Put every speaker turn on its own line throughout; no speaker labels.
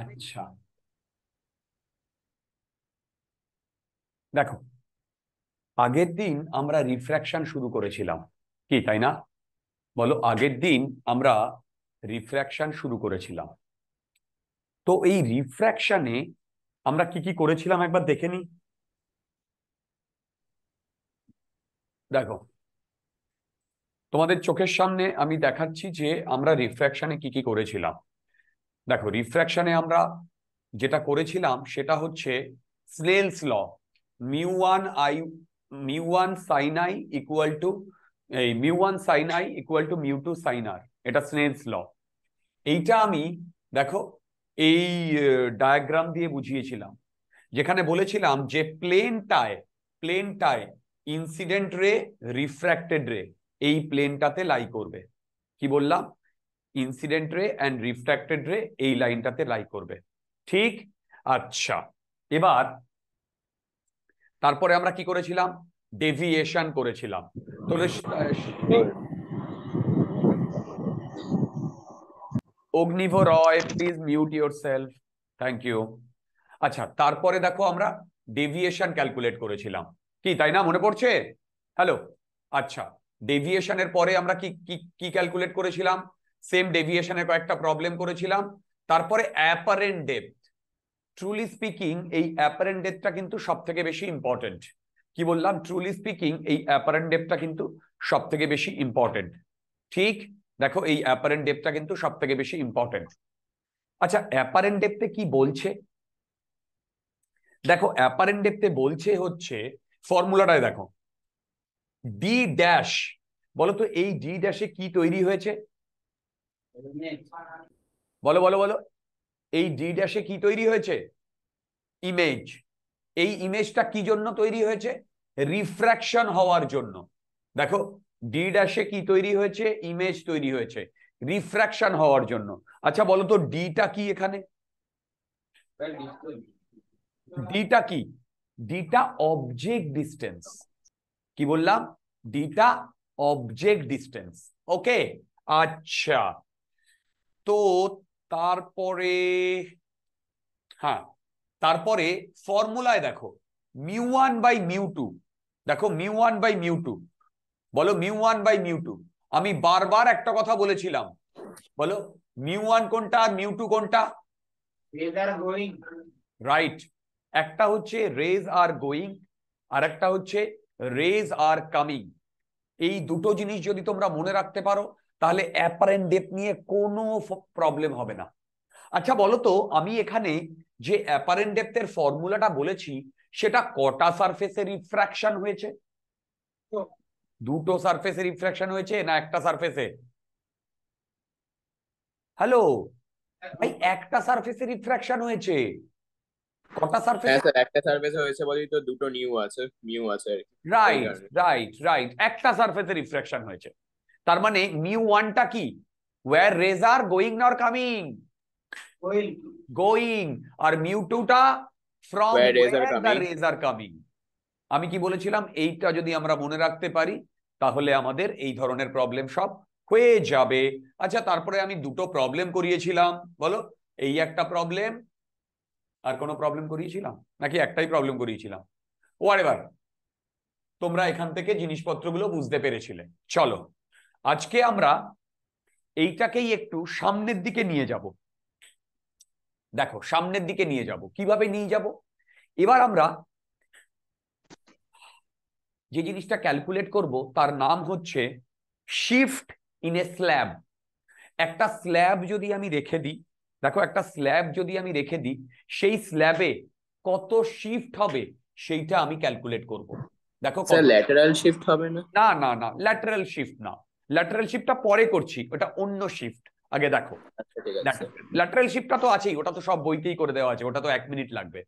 আচ্ছা দেখো আগের দিন আমরা রিফ্র্যাকশন শুরু করেছিলাম কি তাই না বলো আগের দিন আমরা রিফ্র্যাকশন শুরু করেছিলাম তো এই রিফ্র্যাকশনে আমরা কি কি করেছিলাম একবার দেখে নি দেখো তোমাদের চোখের সামনে আমি দেখাচ্ছি যে আমরা রিফ্র্যাকশনে কি কি করেছিলাম দেখো রিফ্র্যাকশানে আমরা যেটা করেছিলাম সেটা হচ্ছে Snell's law mu one i mu one sine i equal to এই mu one sine i equal to mu two sine r এটা স্নেলস ল এইটা আমি দেখো এই ডায়াগ্রাম দিয়ে বুঝিয়েছিলাম যেখানে বলেছিলাম যে প্লেনটায় প্লেনটায় ইনসিডেন্ট রে রিফ্র্যাক্টেড রে এই প্লেনটাতে লাই করবে কি বললাম ইনসিডেন্ট রে অ্যান্ড রিফ্র্যাক্টেড রে এই লাইনটাতে লাই করবে ঠিক আচ্ছা এবার তারপরে আমরা কি করেছিলাম ডেভিয়েশন করেছিলাম তাহলে Agnibh Roy please mute yourself thank you আচ্ছা তারপরে দেখো আমরা ডেভিয়েশন ক্যালকুলেট করেছিলাম কি তাই না মনে পড়ছে হ্যালো আচ্ছা ডেভিয়েশনের পরে আমরা কি কি ক্যালকুলেট করেছিলাম সেম ডেভিয়েশনের কয়েকটা প্রবলেম করেছিলাম তারপরে অ্যাপারেন্ট ডেপথ ট্রুলি স্পিকিং এই অ্যাপারেন্ট ডেপটা কিন্তু সব থেকে বেশি ইম্পর্টেন্ট কি বললাম ট্রুলি স্পিকিং এই অ্যাপারেন্ট ডেপটা কিন্তু সব থেকে বেশি ইম্পর্টেন্ট ঠিক দেখো এই অ্যাপারেন্ট ডেপটা কিন্তু সব থেকে বেশি ইম্পর্টেন্ট আচ্ছা অ্যাপারেন্ট ডেপতে কি বলছে দেখো অ্যাপারেন্ট ডেপতে বলছে হচ্ছে ফর্মুলাটায় দেখো ডি ড্যাশ বলতো এই ডি ড্যাশে কি তৈরি হয়েছে বলো বলো বলো এই ডি ড্যাশে কি তৈরি হয়েছে ইমেজ এই ইমেজটা কি জন্য তৈরি হয়েছে রিফ্র্যাকশন হওয়ার জন্য দেখো ডি ড্যাশে কি তৈরি হয়েছে ইমেজ তৈরি হয়েছে রিফ্র্যাকশন হওয়ার জন্য আচ্ছা বলো তো ডিটা কি এখানে ডিটা কি ডিটা অবজেক্ট ডিস্টেন্স কি বললাম ডিটা অবজেক্ট ডিস্টেন্স ওকে আচ্ছা তো তারপরে হ্যাঁ তারপরে ফর্মুলায় দেখো mu one by mu two দেখো mu one by mu two বলো mu one by mu two আমি বারবার একটা কথা বলেছিলাম বলো মিউ ওয়ান কোনটা আর মিউ টু কোনটা রাইট একটা হচ্ছে রেজ আর গোয়িং আর একটা হচ্ছে রেজ আর কামিং এই দুটো জিনিস যদি তোমরা মনে রাখতে পারো তাহলে অ্যাপারেন্ট ডেপ নিয়ে কোনো প্রবলেম হবে না আচ্ছা বলতো আমি এখানে যে অ্যাপারেন্ট ডেপথের ফর্মুলাটা বলেছি সেটা কটা সারফেসে রিফ্র্যাকশন হয়েছে দুটো সারফেসে রিফ্র্যাকশন হয়েছে না একটা সারফেসে হ্যালো ভাই একটা সারফেসে রিফ্র্যাকশন হয়েছে কটা সারফেস হ্যাঁ,
একটা সারফেসে হয়েছে বলেই তো দুটো
নিউ আছে মিউ আছে রাইট রাইট রাইট একটা সারফেসে রিফ্র্যাকশন হয়েছে তার মানে মিউ ওয়ানটা কি where rays are going nor coming going আর মিউ টুটা ফ্রম রেজ আর কামিং আমি কি বলেছিলাম এইটা যদি আমরা মনে রাখতে পারি তাহলে আমাদের এই ধরনের প্রবলেম সব হয়ে যাবে আচ্ছা তারপরে আমি দুটো প্রবলেম করিয়েছিলাম বলো এই একটা প্রবলেম আর কোনো প্রবলেম করিয়েছিলাম নাকি একটাই প্রবলেম করিয়েছিলাম ও তোমরা এখান থেকে জিনিসপত্রগুলো বুঝতে পেরেছিলে চলো আজকে আমরা এইটাকেই একটু সামনের দিকে নিয়ে যাব দেখো সামনের দিকে নিয়ে যাব কিভাবে নিয়ে যাব এবার আমরা যে জিনিসটা ক্যালকুলেট করব তার নাম হচ্ছে শিফট ইন এ স্ল্যাব একটা স্ল্যাব যদি আমি রেখে দিই দেখো একটা স্ল্যাব যদি আমি রেখে দিই সেই স্ল্যাবে কত শিফট হবে সেইটা আমি ক্যালকুলেট করব দেখো ল্যাটারাল শিফট হবে না না না না ল্যাটারাল শিফট না ল্যাটারাল শিফটটা পরে করছি ওটা অন্য শিফট আগে দেখো ল্যাটারাল আচ্ছা, শিফটটা তো আছেই ওটা তো সব বইতেই করে দেওয়া আছে ওটা তো এক মিনিট লাগবে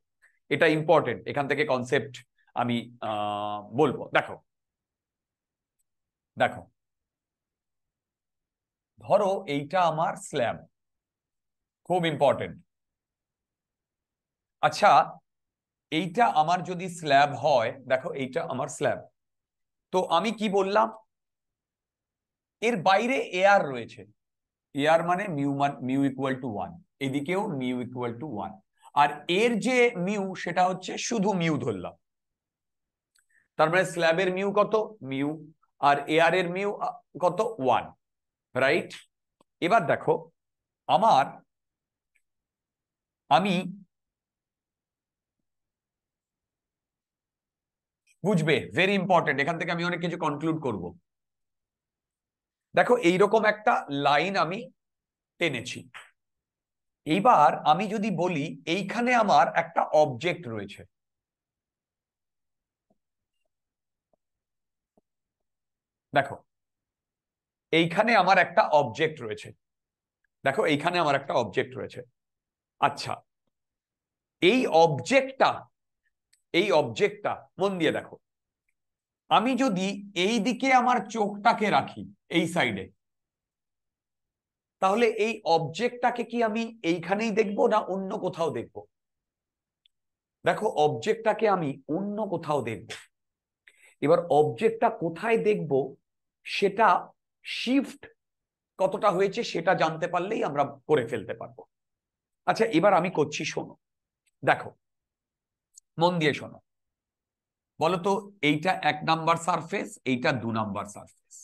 এটা ইম্পর্টেন্ট এখান থেকে কনসেপ্ট আমি বলবো দেখো দেখো ধরো এইটা আমার স্ল্যাব খুব ইম্পর্টেন্ট আচ্ছা এইটা আমার যদি স্ল্যাব হয় দেখো এইটা আমার স্ল্যাব তো আমি কি বললাম এর বাইরে আর রয়েছে আর মানে মিউ মান মিউ ইকুয়াল টু ওয়ান এদিকেও মিউ ইকুয়াল টু ওয়ান আর এর যে মিউ সেটা হচ্ছে শুধু মিউ ধরলাম তার মানে স্ল্যাবের মিউ কত মিউ আর আর এর মিউ কত ওয়ান রাইট এবার দেখো আমার আমি বুঝবে ভেরি ইম্পর্টেন্ট এখান থেকে আমি অনেক কিছু কনক্লুড করবো দেখো এইরকম একটা লাইন আমি টেনেছি এইবার আমি যদি বলি এইখানে আমার একটা অবজেক্ট রয়েছে দেখো এইখানে আমার একটা অবজেক্ট রয়েছে দেখো এইখানে আমার একটা অবজেক্ট রয়েছে আচ্ছা এই অবজেক্টটা এই অবজেক্টটা মন দিয়ে দেখো আমি যদি এই দিকে আমার চোখটাকে রাখি এই সাইডে তাহলে এই অবজেক্টটাকে কি আমি এইখানেই দেখব না অন্য কোথাও দেখব দেখো অবজেক্টটাকে আমি অন্য কোথাও দেখব এবার অবজেক্টটা কোথায় দেখব সেটা শিফট কতটা হয়েছে সেটা জানতে পারলেই আমরা করে ফেলতে পারবো আচ্ছা এবার আমি করছি শোনো দেখো মন দিয়ে শোনো বলতো এইটা এক নাম্বার সারফেস এইটা দু নাম্বার সারফেস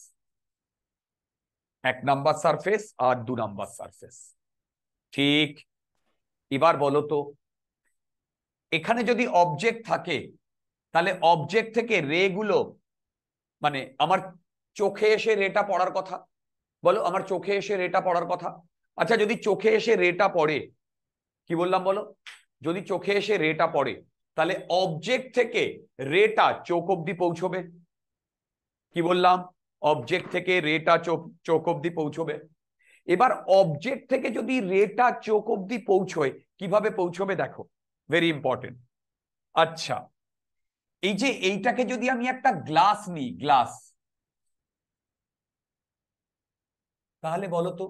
এক নাম্বার সারফেস আর দু নাম্বার সারফেস ঠিক এবার বলতো এখানে যদি অবজেক্ট থাকে তাহলে অবজেক্ট থেকে রে গুলো মানে আমার চোখে এসে রেটা পড়ার কথা বলো আমার চোখে এসে রেটা পড়ার কথা আচ্ছা যদি চোখে এসে রেটা পড়ে কি বললাম বলো যদি চোখে এসে রেটা পড়ে তাহলে অবজেক্ট থেকে রেটা চোখ অব্দি পৌঁছবে কি বললাম অবজেক্ট থেকে রেটা চোখ অব্দি পৌঁছবে এবার অবজেক্ট থেকে যদি রেটা চোখ অব্দি পৌঁছয় কিভাবে পৌঁছবে দেখো ভেরি ইম্পর্টেন্ট আচ্ছা এই যে এইটাকে যদি আমি একটা গ্লাস নিই গ্লাস তাহলে বলতো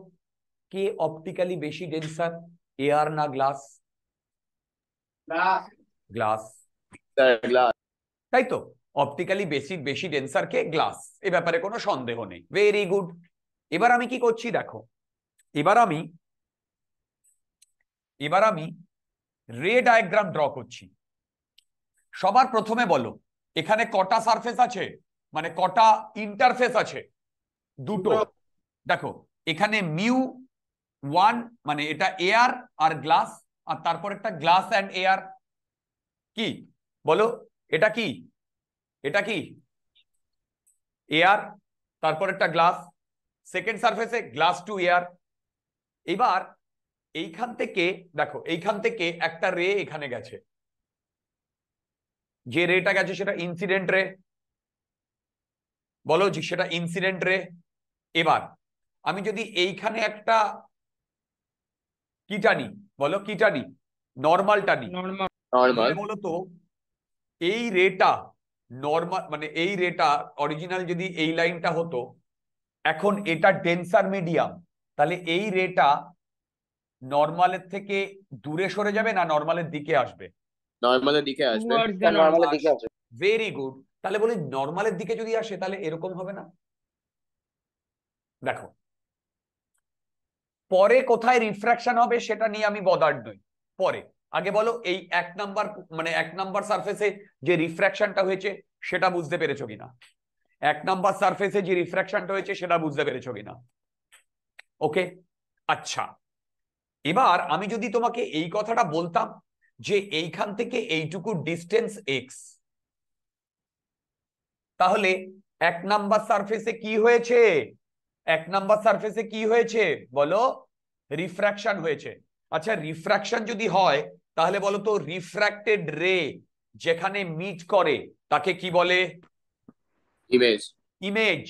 কে অপটিক্যালি বেশি ডেন্সার এয়ার না গ্লাস গ্লাস গ্লাস তাই তো অপটিক্যালি বেশি বেশি কে গ্লাস এ ব্যাপারে কোনো সন্দেহ নেই ভেরি গুড এবার আমি কি করছি দেখো এবার আমি এবার আমি রে ডায়াগ্রাম ড্র করছি সবার প্রথমে বলো এখানে কটা সারফেস আছে মানে কটা ইন্টারফেস আছে দুটো দেখো এখানে মিউ ওয়ান মানে এটা এয়ার আর গ্লাস আর তারপর একটা গ্লাস অ্যান্ড এয়ার কি বলো এটা কি এটা কি এয়ার তারপর একটা গ্লাস সেকেন্ড সার্ফেসে গ্লাস টু এয়ার এবার এইখান থেকে দেখো এইখান থেকে একটা রে এখানে গেছে যে রেটা গেছে সেটা ইনসিডেন্ট রে বলো যে সেটা ইনসিডেন্ট রে এবার আমি যদি এইখানে একটা কি টানি বলো কি টানি নর্মাল টানি নর্মাল মূলত এই রেটা নর্মাল মানে এই রেটা অরিজিনাল যদি এই লাইনটা হতো এখন এটা ডেন্সার মিডিয়াম তাহলে এই রেটা নর্মালের থেকে দূরে সরে যাবে না নর্মালের দিকে আসবে নর্মালের দিকে আসবে নর্মালের দিকে আসবে ভেরি গুড তাহলে বলি নর্মালের দিকে যদি আসে তাহলে এরকম হবে না দেখো পরে কোথায় রিফ্র্যাকশন হবে সেটা নিয়ে আমি বদার নই পরে আগে বলো এই এক নাম্বার মানে এক নাম্বার সারফেসে যে রিফ্র্যাকশনটা হয়েছে সেটা বুঝতে পেরেছো কিনা এক নাম্বার সারফেসে যে রিফ্র্যাকশনটা হয়েছে সেটা বুঝতে পেরেছো কিনা ওকে আচ্ছা এবার আমি যদি তোমাকে এই কথাটা বলতাম যে এইখান থেকে এইটুকু ডিস্টেন্স এক্স তাহলে এক নাম্বার সারফেসে কি হয়েছে এক নাম্বার সারফেসে কি হয়েছে বলো রিফ্র্যাকশন হয়েছে আচ্ছা রিফ্র্যাকশন যদি হয় তাহলে বলো তো রিফ্র্যাক্টেড রে যেখানে মিট করে তাকে কি বলে ইমেজ ইমেজ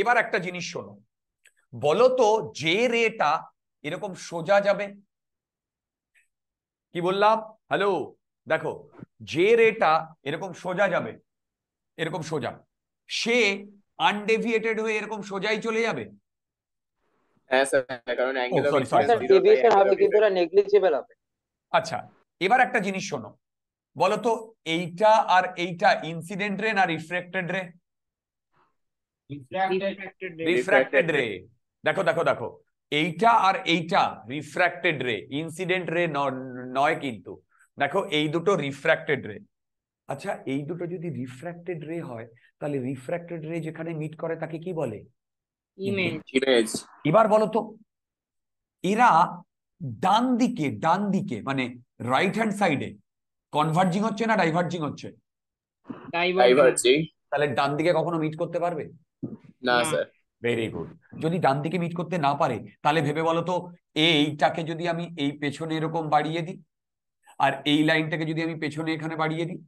এবার একটা জিনিস শোনো বলো তো যে রেটা এরকম সোজা যাবে কি বললাম হ্যালো দেখো যে রেটা এরকম সোজা যাবে এরকম সোজা সে আনডেভিয়েটেড হয়ে এরকম সোজাই চলে যাবে হ্যাঁ স্যার কারণ
অ্যাঙ্গেল oh, হবে কিন্তু নেগলিজিবল
হবে আচ্ছা এবার একটা জিনিস শোনো বলতো এইটা আর এইটা ইনসিডেন্ট রে না রিফ্র্যাক্টেড রে রিফ্র্যাক্টেড রে দেখো দেখো দেখো এইটা আর এইটা রিফ্র্যাক্টেড রে ইনসিডেন্ট রে নয় কিন্তু দেখো এই দুটো রিফ্র্যাক্টেড রে আচ্ছা এই দুটো যদি রিফ্র্যাক্টেড রে হয় তাহলে রিফ্র্যাক্টেড রে যেখানে মিট করে তাকে কি বলে ইমেজ এবার বলো তো এরা ডান দিকে ডান দিকে মানে রাইট হ্যান্ড সাইডে কনভার্জিং হচ্ছে না ডাইভার্জিং হচ্ছে
ডাইভার্জিং
তাহলে ডান দিকে কখনো মিট করতে পারবে না স্যার ভেরি গুড যদি ডান দিকে মিট করতে না পারে তাহলে ভেবে বলো তো এইটাকে যদি আমি এই পেছনে এরকম বাড়িয়ে দিই আর এই লাইনটাকে যদি আমি পেছনে এখানে বাড়িয়ে দিই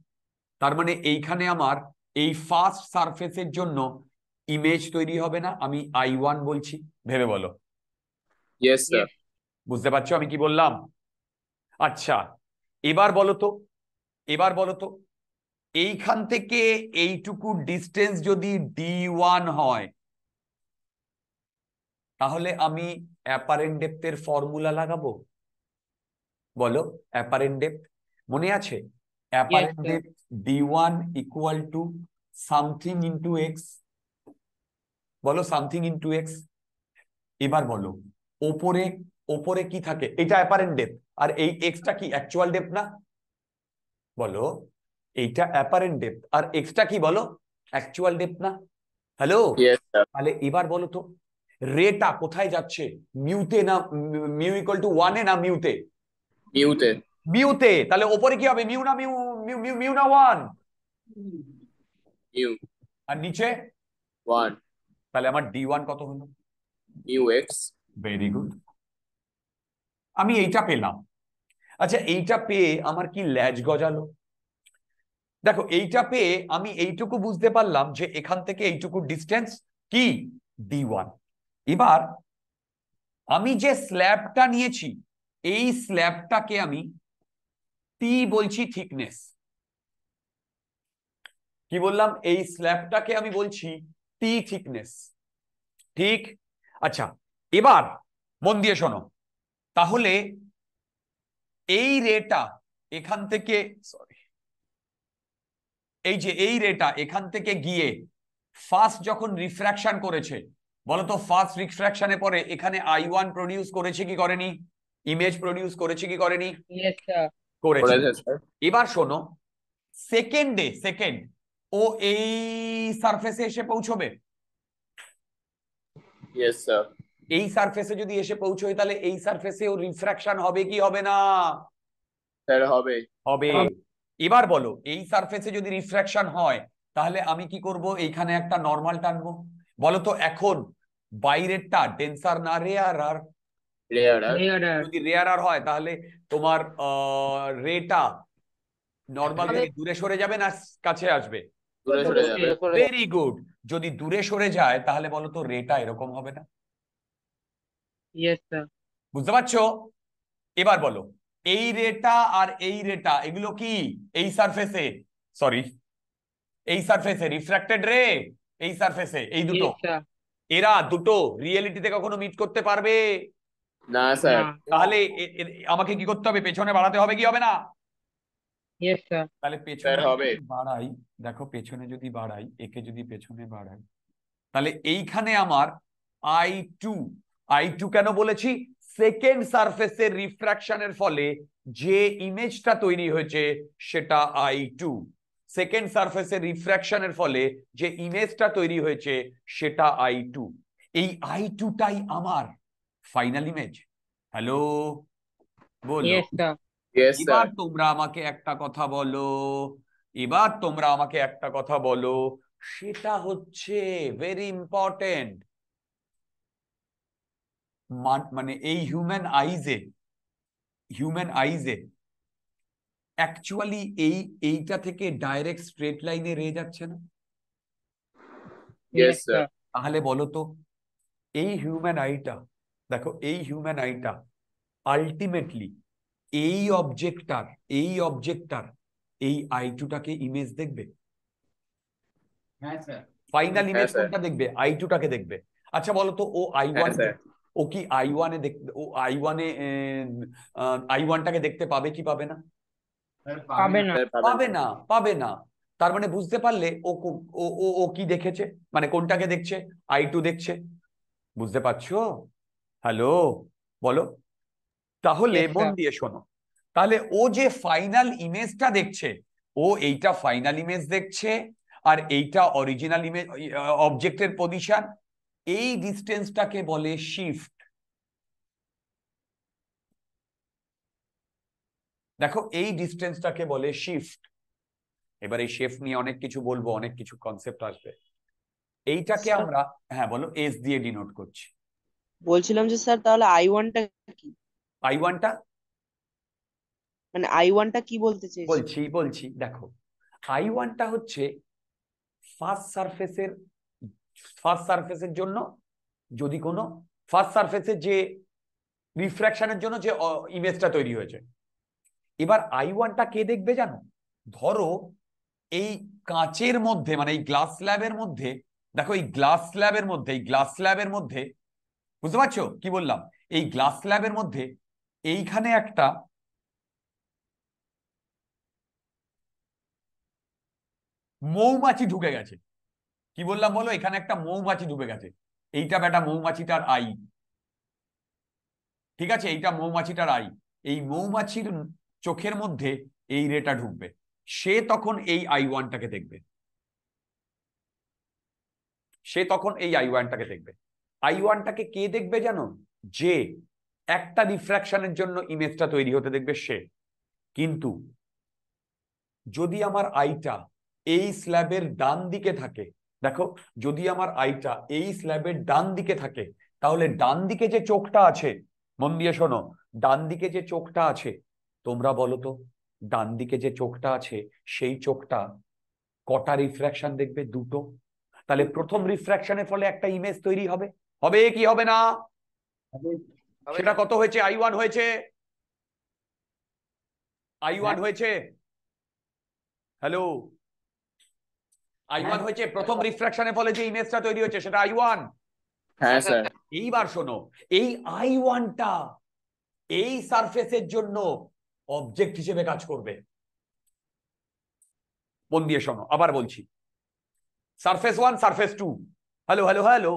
তার মানে এইখানে আমার এই ফার্স্ট সারফেসের জন্য ইমেজ তৈরি হবে না আমি আই ওয়ান বলছি ভেবে বলো ইয়েস স্যার বুঝতে পারছো আমি কি বললাম আচ্ছা এবার বলতো এবার বলতো এইখান থেকে এইটুকু ডিস্টেন্স যদি ডি ওয়ান হয় তাহলে আমি অ্যাপারেন্ডেপ্তের ফর্মুলা লাগাবো বলো অ্যাপারেন্ডেপ মনে আছে apparent depth d one equal to something into x বলো সামথিং ইন্টু এক্স এবার বলো ওপরে ওপরে কি থাকে এটা অ্যাপারেন্ট ডেপ আর এই এক্সটা কি অ্যাকচুয়াল ডেপ না বলো এইটা অ্যাপারেন্ট ডেপ আর এক্সটা কি বলো অ্যাকচুয়াল ডেপ না হ্যালো তাহলে এবার বলো তো রেটা কোথায় যাচ্ছে মিউতে না মিউ ইকুয়াল টু ওয়ানে না মিউতে মিউতে মিউতে তাহলে ওপরে কি হবে মিউ না মিউ মিউ মিউ না ওয়ান মিউ আর নিচে ওয়ান তাহলে আমার ডি ওয়ান কত হলো মিউ এক্স ভেরি গুড আমি এইটা পেলাম আচ্ছা এইটা পেয়ে আমার কি ল্যাজ গজালো দেখো এইটা পেয়ে আমি এইটুকু বুঝতে পারলাম যে এখান থেকে এইটুকু ডিস্টেন্স কি ডি ওয়ান এবার আমি যে স্ল্যাবটা নিয়েছি এই স্ল্যাবটাকে আমি টি বলছি থিকনেস কি বললাম এই স্ল্যাবটাকে আমি বলছি টি থিকনেস ঠিক আচ্ছা এবার মন দিয়ে শোনো তাহলে এই রেটা এখান থেকে সরি এই যে এই রেটা এখান থেকে গিয়ে ফার্স্ট যখন রিফ্র্যাকশন করেছে বলতো ফার্স্ট রিফ্র্যাকশনে পরে এখানে আই ওয়ান প্রডিউস করেছে কি করেনি ইমেজ প্রডিউস করেছে কি করেনি এবার শোনো সেকেন্ড ডে সেকেন্ড ও এই সারফেসে এসে পৌঁছবে এই সারফেসে যদি এসে পৌঁছয় তাহলে এই সারফেসেও রিফ্র্যাকশন হবে কি হবে না হবে হবে এবার বলো এই সারফেসে যদি রিফ্র্যাকশন হয় তাহলে আমি কি করব এইখানে একটা নরমাল টানবো বলো তো এখন বাইরেরটা ডেন্সার না রেয়ার আর যদি রেয়ার আর হয় তাহলে তোমার রেটা নর্মাল থেকে দূরে সরে যাবে না কাছে আসবে ভেরি গুড যদি দূরে সরে যায় তাহলে বলো তো রেটা এরকম হবে না বুঝতে পারছো এবার বলো এই রেটা আর এই রেটা এগুলো কি এই সারফেসে সরি এই সারফেসে রিফ্র্যাক্টেড রে এই সারফেসে এই দুটো এরা দুটো রিয়েলিটিতে কখনো মিট করতে পারবে না স্যার তাহলে আমাকে কি করতে হবে পেছনে বাড়াতে হবে কি হবে না স্যার তাহলে পেছনে হবে বাড়াই দেখো পেছনে যদি বাড়াই একে যদি পেছনে বাড়াই তাহলে এইখানে আমার আই টু আই টু কেন বলেছি সেকেন্ড সারফেসের রিফ্র্যাকশনের ফলে যে ইমেজটা তৈরি হয়েছে সেটা আই টু সেকেন্ড সার্ফেস সারফেসের রিফ্র্যাকশনের ফলে যে ইমেজটা তৈরি হয়েছে সেটা আই টু এই আই টুটাই আমার ফাইনাল ইমেজ হ্যালো বলো এবার তোমরা আমাকে একটা কথা বলো এবার তোমরা আমাকে একটা কথা বলো সেটা হচ্ছে ভেরি ইম্পর্টেন্ট মানে এই হিউম্যান আইজে হিউম্যান আইজে অ্যাকচুয়ালি এই এইটা থেকে ডাইরেক্ট স্ট্রেট লাইনে রে যাচ্ছে না তাহলে বলো তো এই হিউম্যান আইটা দেখো এই হিউম্যান আইটা আলটিমেটলি এই অবজেক্টটার এই অবজেক্টটার এই আই টুটাকে ইমেজ দেখবে ফাইনাল হ্যাঁ, হ্যাঁ, ইমেজ দেখবে আই টুটাকে দেখবে আচ্ছা বলো তো ও আই ওয়ান ও কি আই ওয়ানে ও আই ওয়ানে আই ওয়ানটাকে দেখতে পাবে কি পাবে না
পাবে না পাবে না
পাবে না তার মানে বুঝতে পারলে ও ও ও কি দেখেছে মানে কোনটাকে দেখছে আই টু দেখছে বুঝতে পারছো হ্যালো বলো তাহলে মন দিয়ে শোনো তাহলে ও যে ফাইনাল ইমেজটা দেখছে ও এইটা ফাইনাল ইমেজ দেখছে আর এইটা অরিজিনাল ইমেজ অবজেক্টের পজিশন এই ডিস্টেন্সটাকে বলে শিফট দেখো এই ডিস্টেন্সটাকে বলে শিফট এবার এই শেফ নিয়ে অনেক কিছু বলবো অনেক কিছু কনসেপ্ট আসবে এইটাকে আমরা হ্যাঁ বলো এস দিয়ে ডিনোট করছি
বলছিলাম যে স্যার তাহলে আই ওয়ানটা কি
আই ওয়ানটা মানে আই ওয়ানটা কি বলতে চাইছি বলছি বলছি দেখো আই ওয়ানটা হচ্ছে ফার্স্ট সারফেসের ফার্স্ট সারফেসের জন্য যদি কোনো ফার্স্ট সারফেসের যে রিফ্র্যাকশনের জন্য যে ইমেজটা তৈরি হয়েছে এবার আই ওয়ানটা কে দেখবে জানো ধরো এই কাঁচের মধ্যে মানে এই গ্লাস ল্যাবের মধ্যে দেখো এই গ্লাস স্ল্যাবের মধ্যে এই গ্লাস স্ল্যাবের মধ্যে বুঝতে পারছো কি বললাম এই গ্লাস স্ল্যাবের মধ্যে এইখানে একটা মৌমাছি ঢুকে গেছে কি বললাম বলো এখানে একটা মৌমাছি ডুবে গেছে এইটা বেটা মৌমাছিটার আই ঠিক আছে এইটা মৌমাছিটার আই এই মৌমাছির চোখের মধ্যে এই রেটা ঢুকবে সে তখন এই আই ওয়ানটাকে দেখবে সে তখন এই আই ওয়ানটাকে দেখবে আই ওয়ানটাকে কে দেখবে যেন যে একটা রিফ্র্যাকশনের জন্য ইমেজটা তৈরি হতে দেখবে সে কিন্তু যদি আমার আইটা এই স্ল্যাবের ডান দিকে থাকে দেখো যদি আমার আইটা এই স্ল্যাবের ডান দিকে থাকে তাহলে ডান দিকে যে চোখটা আছে মন দিয়ে শোনো ডান দিকে যে চোখটা আছে তোমরা বলো তো ডান দিকে যে চোখটা আছে সেই চোখটা কটা রিফ্র্যাকশন দেখবে দুটো তাহলে প্রথম রিফ্র্যাকশনের ফলে একটা ইমেজ তৈরি হবে হবে কি হবে না সেটা কত হয়েছে আই ওয়ান হয়েছে আই ওয়ান হ্যাঁ। হয়েছে হ্যালো আইওয়ান হ্যাঁ। হয়েছে প্রথম রিফ্র্যাকশনের ফলে যে ইমেজটা তৈরি হয়েছে সেটা আইওয়ান হ্যাঁ স্যার এইবার শোনো এই আইওয়ানটা এই সারফেসের জন্য অবজেক্ট হিসেবে কাজ করবে মন দিয়ে শোনো আবার বলছি surface one surface two hello hello hello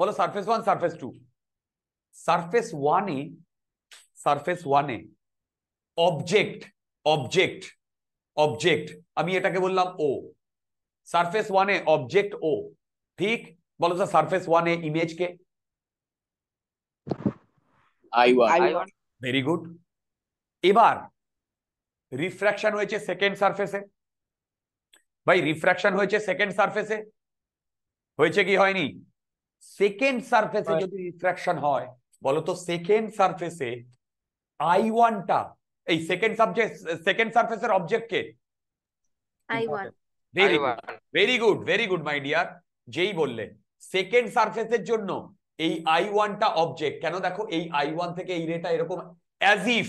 বলো surface one surface two surface ওয়ানে সারফেস ওয়ানে অবজেক্ট অবজেক্ট অবজেক্ট আমি এটাকে বললাম ও সার্ফেস वन অবজেক্ট ও ঠিক ठीक बोलो सर सरफेस वन है इमेज ভেরি গুড এবার রিফ্র্যাকশন হয়েছে সেকেন্ড সার্ফেসে ভাই রিফ্র্যাকশন হয়েছে সেকেন্ড সার্ফেসে হয়েছে কি হয়নি সেকেন্ড সার্ফেসে যদি রিফ্র্যাকশন হয় বলতো সেকেন্ড সার্ফেসে আই ওয়ানটা এই সেকেন্ড সাবজেক্ট সেকেন্ড সার্ফেসের অবজেক্ট কে i one very good very good very good my dear যেই বললে সেকেন্ড এর জন্য এই আই ওয়ানটা অবজেক্ট কেন দেখো এই আই ওয়ান থেকে এই রেটা এরকম অ্যাজ ইফ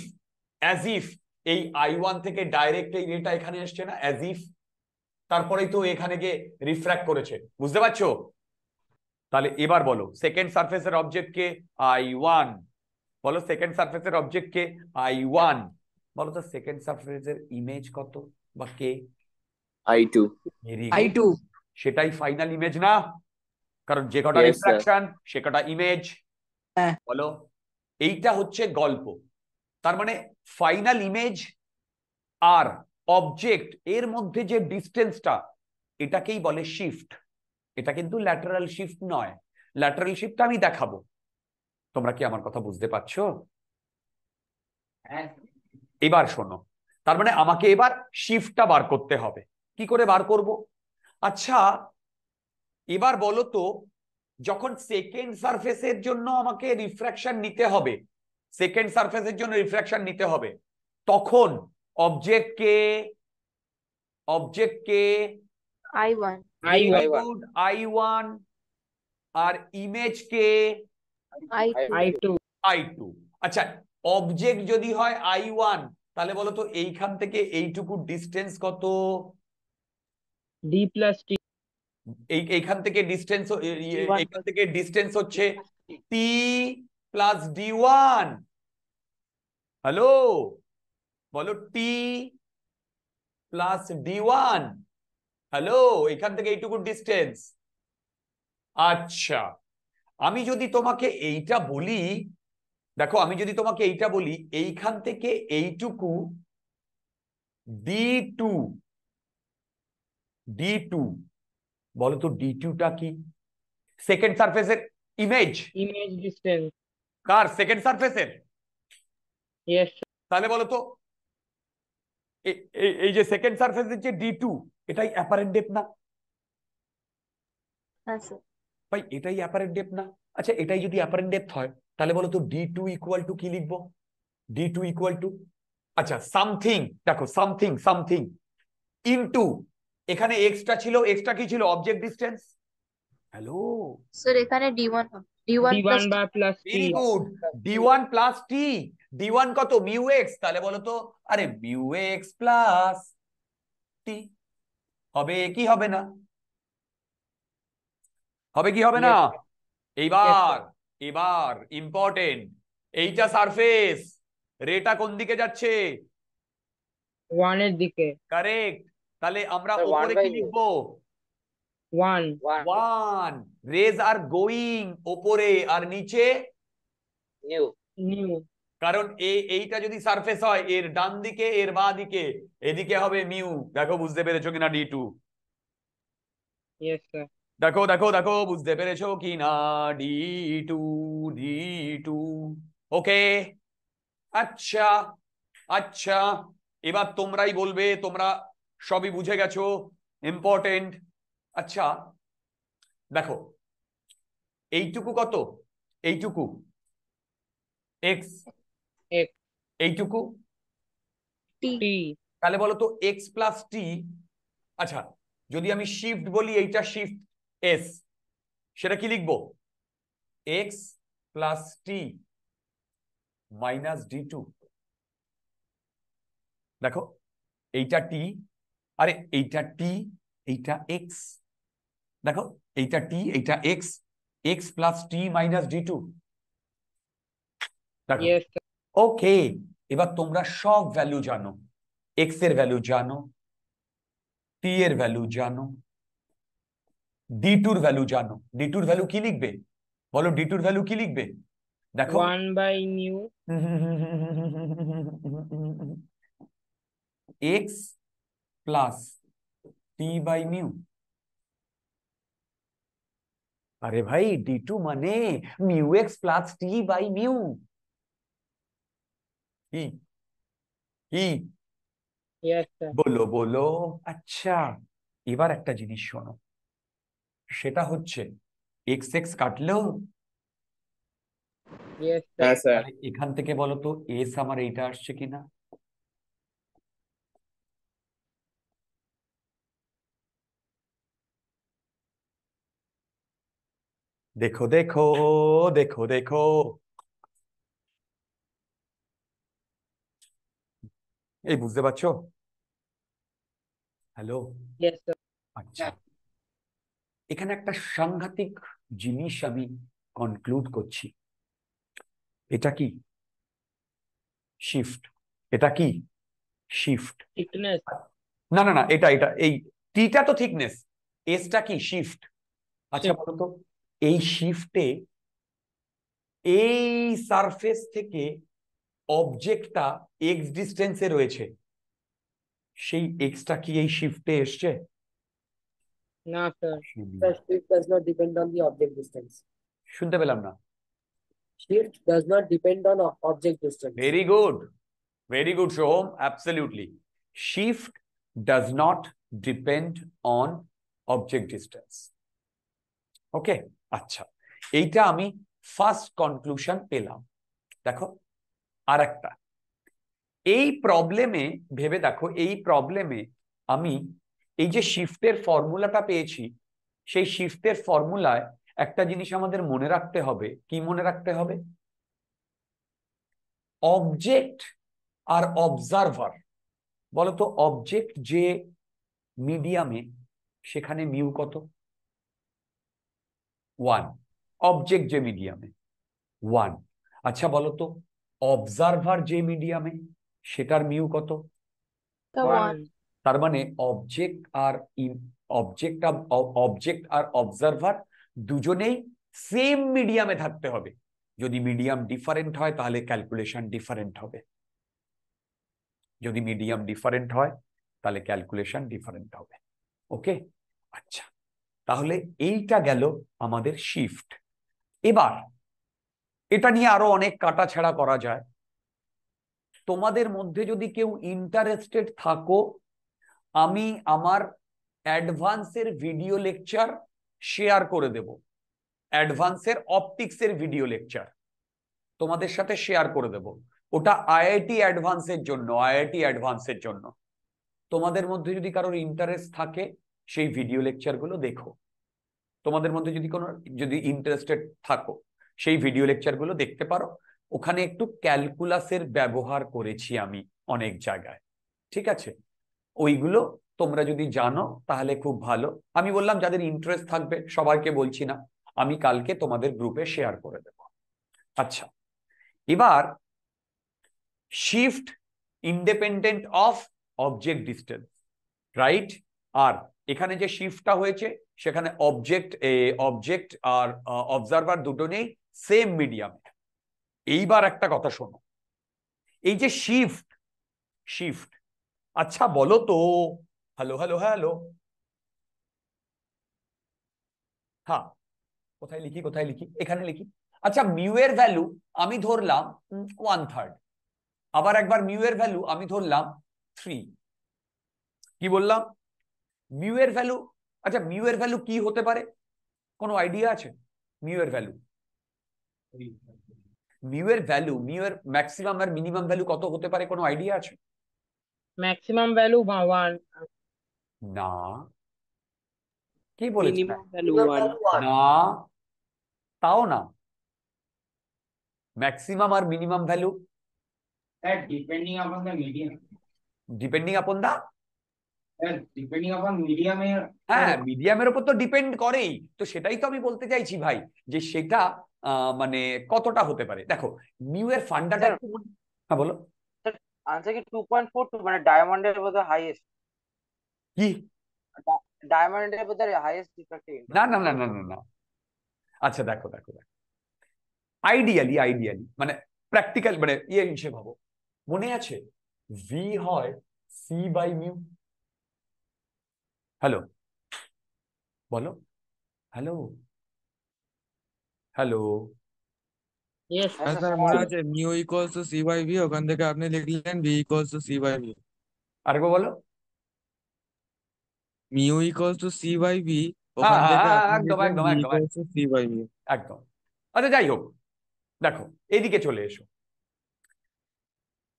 অ্যাজ ইফ এই আই ওয়ান থেকে ডাইরেক্ট এই রেটা এখানে আসছে না অ্যাজ ইফ তারপরেই তো এখানে গিয়ে রিফ্র্যাক্ট করেছে বুঝতে পারছো তাহলে এবার বলো সেকেন্ড অবজেক্ট কে আই ওয়ান বলো সেকেন্ড অবজেক্ট কে আই ওয়ান বলো তো সেকেন্ড এর ইমেজ কত বা কে আই টু আই টু সেটাই ফাইনাল ইমেজ না কারণ যে কটা রিফ্রাকশন সে কটা ইমেজ বলো এইটা হচ্ছে গল্প তার মানে ফাইনাল ইমেজ আর অবজেক্ট এর মধ্যে যে ডিস্টেন্সটা এটাকেই বলে শিফট এটা কিন্তু ল্যাটারাল শিফট নয় ল্যাটারাল শিফটটা আমি দেখাবো তোমরা কি আমার কথা বুঝতে পারছো এবার শোনো তার মানে আমাকে এবার শিফটটা বার করতে হবে কি করে বার করব আচ্ছা এবার বলো তো যখন সেকেন্ড সারফেসের জন্য আমাকে রিফ্র্যাকশন নিতে হবে সেকেন্ড সারফেসের জন্য রিফ্র্যাকশন নিতে হবে তখন অবজেক্টকে অবজেক্টকে i1 আই ওয়ান আর ইমেজকে আই টু আচ্ছা অবজেক্ট যদি হয় আই ওয়ান তাহলে বলো তো এইখান থেকে এইটুকু ডিস্টেন্স কত ডি প্লাস টি এই এইখান থেকে ডিস্টেন্স এইখান থেকে ডিস্টেন্স হচ্ছে t plus d one hello বলো t plus d one hello এখান থেকে এইটুকু ডিস্টেন্স আচ্ছা আমি যদি তোমাকে এইটা বলি দেখো আমি যদি তোমাকে এইটা বলি এইখান থেকে এইটুকু ডি টু ডি টু বলতো ডি টুটা কি সেকেন্ড সারফেসের ইমেজ ইমেজ ডিসটেন্স কার সেকেন্ড সারফেসের ইয়েস তাহলে বলতো এই যে সেকেন্ড সারফেসের যে ডি টু এটাই অ্যাপারেন্ট ডেপ না হ্যাঁ, ভাই এটাই অ্যাপারেন্ট ডেপ না আচ্ছা এটাই যদি অ্যাপারেন্ট ডেপ হয় তাহলে বলতো ডি টু ইকুয়াল টু কি লিখবো ডি টু ইকুয়াল টু আচ্ছা সামথিং দেখো সামথিং সামথিং ইন্টু এখানে এক্সট্রা ছিল এক্সট্রা কি ছিল অবজেক্ট ডিসটেন্স হ্যালো
স্যার এখানে d1 d1 বা plus t very good
d1 plus t d1 কত মিউ এক্স তাহলে বলো তো আরে মিউ এক্স প্লাস t হবে কি হবে না হবে কি হবে না এইবার এবার ইম্পর্টেন্ট এইটা সারফেস রেটা কোন দিকে যাচ্ছে এর দিকে কারেক্ট তাহলে আমরা উপরে কি লিখবো রেজ আর গোয়িং ওপরে আর নিচে নিউ নিউ কারণ এইটা যদি সারফেস হয় এর ডান দিকে এর বাঁ দিকে এদিকে হবে মিউ দেখো বুঝতে পেরেছো কিনা ডি টু দেখো দেখো দেখো বুঝতে পেরেছো কিনা d two d two okay আচ্ছা আচ্ছা এবার তোমরাই বলবে তোমরা সবই বুঝে গেছো ইম্পর্টেন্ট আচ্ছা দেখো এইটুকু কত এইটুকু এক্স এইটুকু তাহলে বলো তো এক্স প্লাস টি আচ্ছা যদি আমি শিফট বলি এইটা শিফট এস সেটা কি লিখবো x plus t minus d two দেখো এইটা টি আরে এইটা টি এইটা এক্স দেখো এইটা টি এইটা x x plus t minus d two okay এবার তোমরা সব ভ্যালু জানো এক্স এর ভ্যালু জানো টি এর ভ্যালু জানো ডি টুর ভ্যালু জানো ডি টুর ভ্যালু কি লিখবে বলো ডি টুর ভ্যালু কি লিখবে দেখো one by mu x plus t by mu আরে ভাই ডি টু মানে mu x plus t by mu বলো বলো আচ্ছা এবার একটা জিনিস শোনো সেটা হচ্ছে এক্স এক্স কাটলো হ্যাঁ, এখান থেকে বলো তো এস আমার এইটা আসছে কিনা দেখো দেখো দেখো দেখো এই বুঝতে পারছো হ্যালো আচ্ছা এখানে একটা সাংঘাতিক জিনিস আমি কনক্লুড করছি এটা কি শিফট এটা কি শিফট না না না এটা এটা এই টিটা তো থিকনেস এসটা কি শিফট আচ্ছা বলতো এই শিফটে এই সারফেস থেকে অবজেক্টটা এক্স ডিস্টেন্সে রয়েছে সেই এক্সটা কি এই শিফটে এসছে
অবজেক্ট ডিস্টেন্স শুনতে পেলাম না shift does not depend on object distance
very good very good Soham absolutely shift does not depend on object distance okay আচ্ছা এইটা আমি ফার্স্ট কনক্লুশন পেলাম দেখো আর একটা এই প্রবলেমে ভেবে দেখো এই প্রবলেমে আমি এই যে শিফটের ফর্মুলাটা পেয়েছি সেই শিফটের ফর্মুলায় একটা জিনিস আমাদের মনে রাখতে হবে কি মনে রাখতে হবে অবজেক্ট আর অবজারভার বলতো অবজেক্ট যে মিডিয়ামে সেখানে মিউ কত ওয়ান অবজেক্ট যে মিডিয়ামে ওয়ান আচ্ছা বলো তো অবজারভার যে মিডিয়ামে সেটার মিউ কত তার মানে অবজেক্ট আর অবজেক্ট অবজেক্ট আর অবজারভার দুজনেই সেম মিডিয়ামে থাকতে হবে যদি মিডিয়াম ডিফারেন্ট হয় তাহলে ক্যালকুলেশন ডিফারেন্ট হবে যদি মিডিয়াম ডিফারেন্ট হয় তাহলে ক্যালকুলেশন ডিফারেন্ট হবে ওকে আচ্ছা তাহলে এইটা গেল আমাদের শিফট এবার এটা নিয়ে আরো অনেক ছেড়া করা যায় তোমাদের মধ্যে যদি কেউ ইন্টারেস্টেড থাকো আমি আমার অ্যাডভান্সের ভিডিও লেকচার শেয়ার করে দেব অ্যাডভান্সের অপটিক্সের ভিডিও লেকচার তোমাদের সাথে শেয়ার করে দেব ওটা আইআইটি অ্যাডভান্সের জন্য আইআইটি অ্যাডভান্সের জন্য তোমাদের মধ্যে যদি কারোর ইন্টারেস্ট থাকে সেই ভিডিও লেকচারগুলো দেখো তোমাদের মধ্যে যদি কোনো যদি ইন্টারেস্টেড থাকো সেই ভিডিও লেকচারগুলো দেখতে পারো ওখানে একটু ক্যালকুলাসের ব্যবহার করেছি আমি অনেক জায়গায় ঠিক আছে ওইগুলো তোমরা যদি জানো তাহলে খুব ভালো আমি বললাম যাদের ইন্টারেস্ট থাকবে সবাইকে বলছি না আমি কালকে তোমাদের গ্রুপে শেয়ার করে দেব আচ্ছা এবার shift independent of object distance right আর এখানে যে শিফটটা হয়েছে সেখানে অবজেক্ট অবজেক্ট আর অবজারভার দুটো নেই সেম মিডিয়ামে এইবার একটা কথা শোনো এই যে শিফট শিফট আচ্ছা বলো তো হ্যালো হ্যালো হ্যালো হ্যাঁ কোথায় লিখি কোথায় লিখি এখানে লিখি আচ্ছা মিউ এর ভ্যালু আমি ধরলাম ওয়ান থার্ড আবার একবার মিউ এর ভ্যালু আমি ধরলাম থ্রি কি বললাম মিউ এর ভ্যালু আচ্ছা মিউ এর ভ্যালু কি হতে পারে কোনো আইডিয়া আছে মিউ এর ভ্যালু মিউ এর ভ্যালু মিউ এর ম্যাক্সিমাম আর মিনিমাম ভ্যালু কত হতে পারে কোনো আইডিয়া আছে ম্যাক্সিমাম ভ্যালু 1 না কি বলেছে ভ্যালু না তাও না ম্যাক্সিমাম আর minimum value depending upon the medium depending upon দা হ্যাঁ মিডিয়ামের হ্যাঁ, হ্যাঁ, উপর তো ডিপেন্ড করেই তো সেটাই তো আমি বলতে চাইছি ভাই যে সেটা মানে কতটা হতে পারে দেখো নিউ এর ফান্ডাটা হ্যাঁ বলো
আনসার কি 2.42 মানে ডায়মন্ডের বোধহয় হাইয়েস্ট কি ডায়মন্ডের বোধহয় হাইয়েস্ট ডিফেক্টিভ না
না না না না না আচ্ছা দেখো দেখো দেখো আইডিয়ালি আইডিয়ালি মানে প্র্যাকটিক্যাল মানে ইয়ে হিসেবে ভাবো মনে আছে ভি হয় সি বাই মিউ হ্যালো বলো হ্যালো হ্যালো মনে আছে মিউ ইকুয়ালস টু সি ওখান থেকে আপনি লিখলেন v equals to c by v আরেকবার বলো mu equals to c by v একদম একদম একদম টু সি বাই ভি একদম আচ্ছা যাই হোক দেখো এইদিকে চলে এসো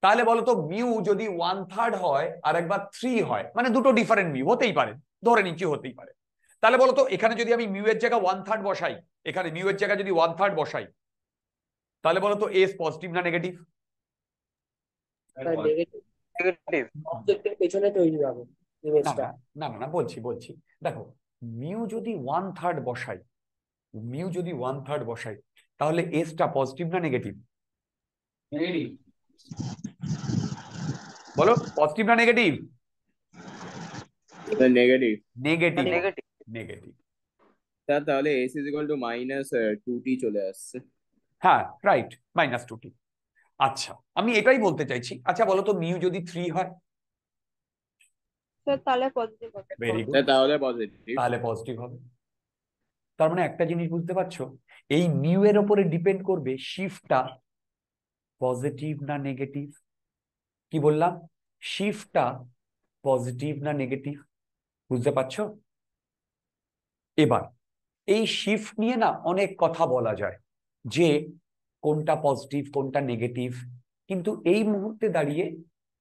তাহলে বলো তো মিউ যদি ওয়ান থার্ড হয় আর একবার থ্রি হয় মানে দুটো ডিফারেন্ট মিউ হতেই পারে ধরে নিচ্ছি হতেই পারে তাহলে বলতো এখানে যদি আমি মিউ এর জায়গায় ওয়ান থার্ড বসাই এখানে মিউ এর জায়গায় যদি ওয়ান থার্ড বসাই তাহলে বলতো এস পজিটিভ না নেগেটিভ না না না বলছি বলছি দেখো মিউ যদি ওয়ান থার্ড বসাই মিউ যদি ওয়ান থার্ড বসাই তাহলে এসটা পজিটিভ না নেগেটিভ বলো পজিটিভ না নেগেটিভ এস
টু মাইনাস চলে আসছে
হ্যাঁ রাইট মাইনাস আচ্ছা আমি এটাই বলতে চাইছি আচ্ছা বলো তো মিউ যদি থ্রি হয়
তাহলে পজিটিভ
তাহলে পজিটিভ হবে তার মানে একটা জিনিস বুঝতে পারছো এই মিউ এর উপরে ডিপেন্ড করবে শিফটটা পজিটিভ না নেগেটিভ কি বললাম শিফটটা পজিটিভ না নেগেটিভ বুঝতে পারছো এবার এই শিফট নিয়ে না অনেক কথা বলা যায় যে কোনটা পজিটিভ কোনটা নেগেটিভ কিন্তু এই মুহূর্তে দাঁড়িয়ে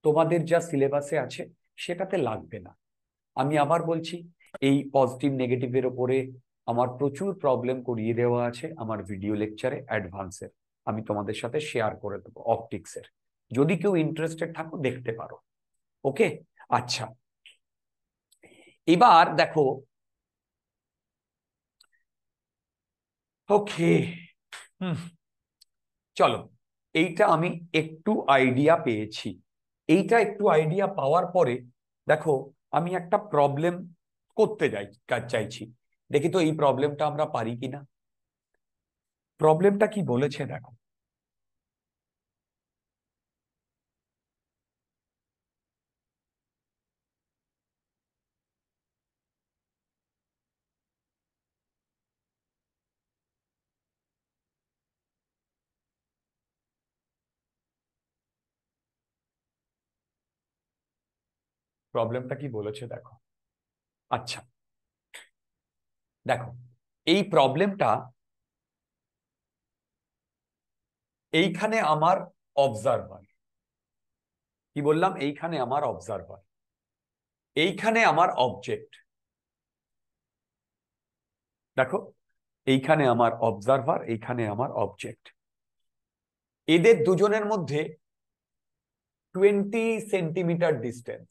তোমাদের যা সিলেবাসে আছে সেটাতে লাগবে না আমি আবার বলছি এই পজিটিভ নেগেটিভের ওপরে আমার প্রচুর প্রবলেম করিয়ে দেওয়া আছে আমার ভিডিও লেকচারে অ্যাডভান্সের আমি তোমাদের সাথে শেয়ার করে দেবো অপটিক্সের যদি কেউ ইন্টারেস্টেড থাকো দেখতে পারো ওকে আচ্ছা এবার দেখো ওকে চলো এইটা আমি একটু আইডিয়া পেয়েছি এইটা একটু আইডিয়া পাওয়ার পরে দেখো আমি একটা প্রবলেম করতে যাই কাজ চাইছি দেখি তো এই প্রবলেমটা আমরা পারি কিনা প্রবলেমটা কি বলেছে দেখো প্রবলেমটা কি বলেছে দেখো আচ্ছা দেখো এই প্রবলেমটা এইখানে আমার অবজারভার কি বললাম এইখানে আমার অবজারভার এইখানে আমার অবজেক্ট দেখো এইখানে আমার অবজারভার এইখানে আমার অবজেক্ট এদের দুজনের মধ্যে টোয়েন্টি সেন্টিমিটার ডিস্টেন্স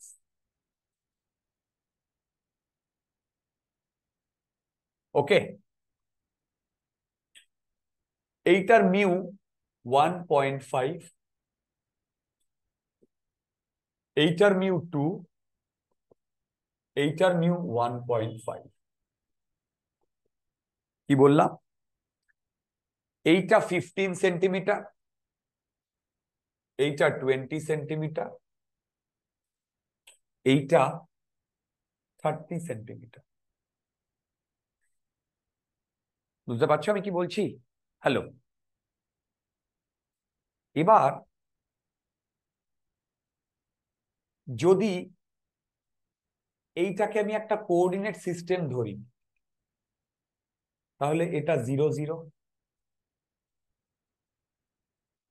ओके एटर म्यू 1.5 पॉइंट फाइव एटर म्यू टू एटर म्यू वन पॉइंट की बोलना एटा 15 सेंटीमीटर एटा 20 सेंटीमीटर एटा 30 सेंटीमीटर বুঝতে পারছো আমি কি বলছি হ্যালো এবার যদি এইটাকে আমি একটা কোঅর্ডিনেট সিস্টেম ধরি তাহলে এটা জিরো জিরো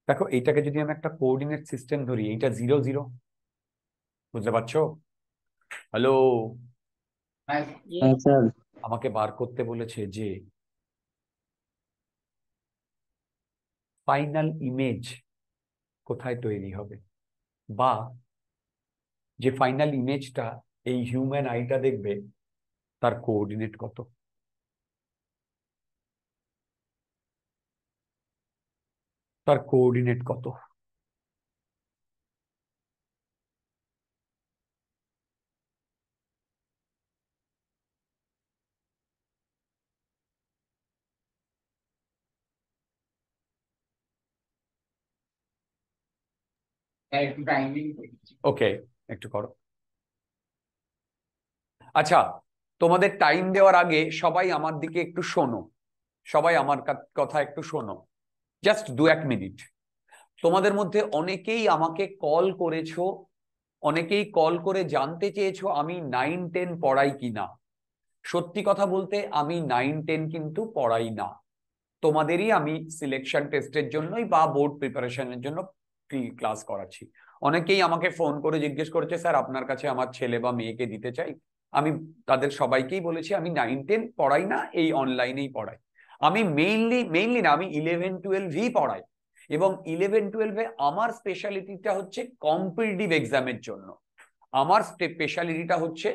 দেখো এইটাকে যদি আমি একটা কোঅর্ডিনেট সিস্টেম ধরি এইটা জিরো জিরো বুঝতে পারছো হ্যালো আমাকে বার করতে বলেছে যে ফাইনাল ইমেজ কোথায় তৈরি হবে বা যে ফাইনাল ইমেজটা এই হিউম্যান আইটা দেখবে তার কোঅর্ডিনেট কত তার কোঅর্ডিনেট কত ওকে একটু করো আচ্ছা তোমাদের টাইম দেওয়ার আগে সবাই আমার দিকে একটু শোনো সবাই আমার কথা একটু শোনো জাস্ট দু এক মিনিট তোমাদের মধ্যে অনেকেই আমাকে কল করেছো অনেকেই কল করে জানতে চেয়েছো আমি নাইন টেন পড়াই কিনা সত্যি কথা বলতে আমি নাইন টেন কিন্তু পড়াই না তোমাদেরই আমি সিলেকশন টেস্টের জন্যই বা বোর্ড প্রিপারেশনের জন্য ক্লাস করাচ্ছি অনেকেই আমাকে ফোন করে জিজ্ঞেস করেছে স্যার আপনার কাছে আমার ছেলে বা মেয়েকে দিতে চাই আমি তাদের সবাইকেই বলেছি আমি নাইন টেন পড়াই না এই অনলাইনেই পড়াই আমি মেইনলি মেইনলি না আমি ইলেভেন টুয়েলভই পড়াই এবং ইলেভেন টুয়েলভে আমার স্পেশালিটিটা হচ্ছে কম্পিটিটিভ এক্সামের জন্য আমার স্পেশালিটিটা হচ্ছে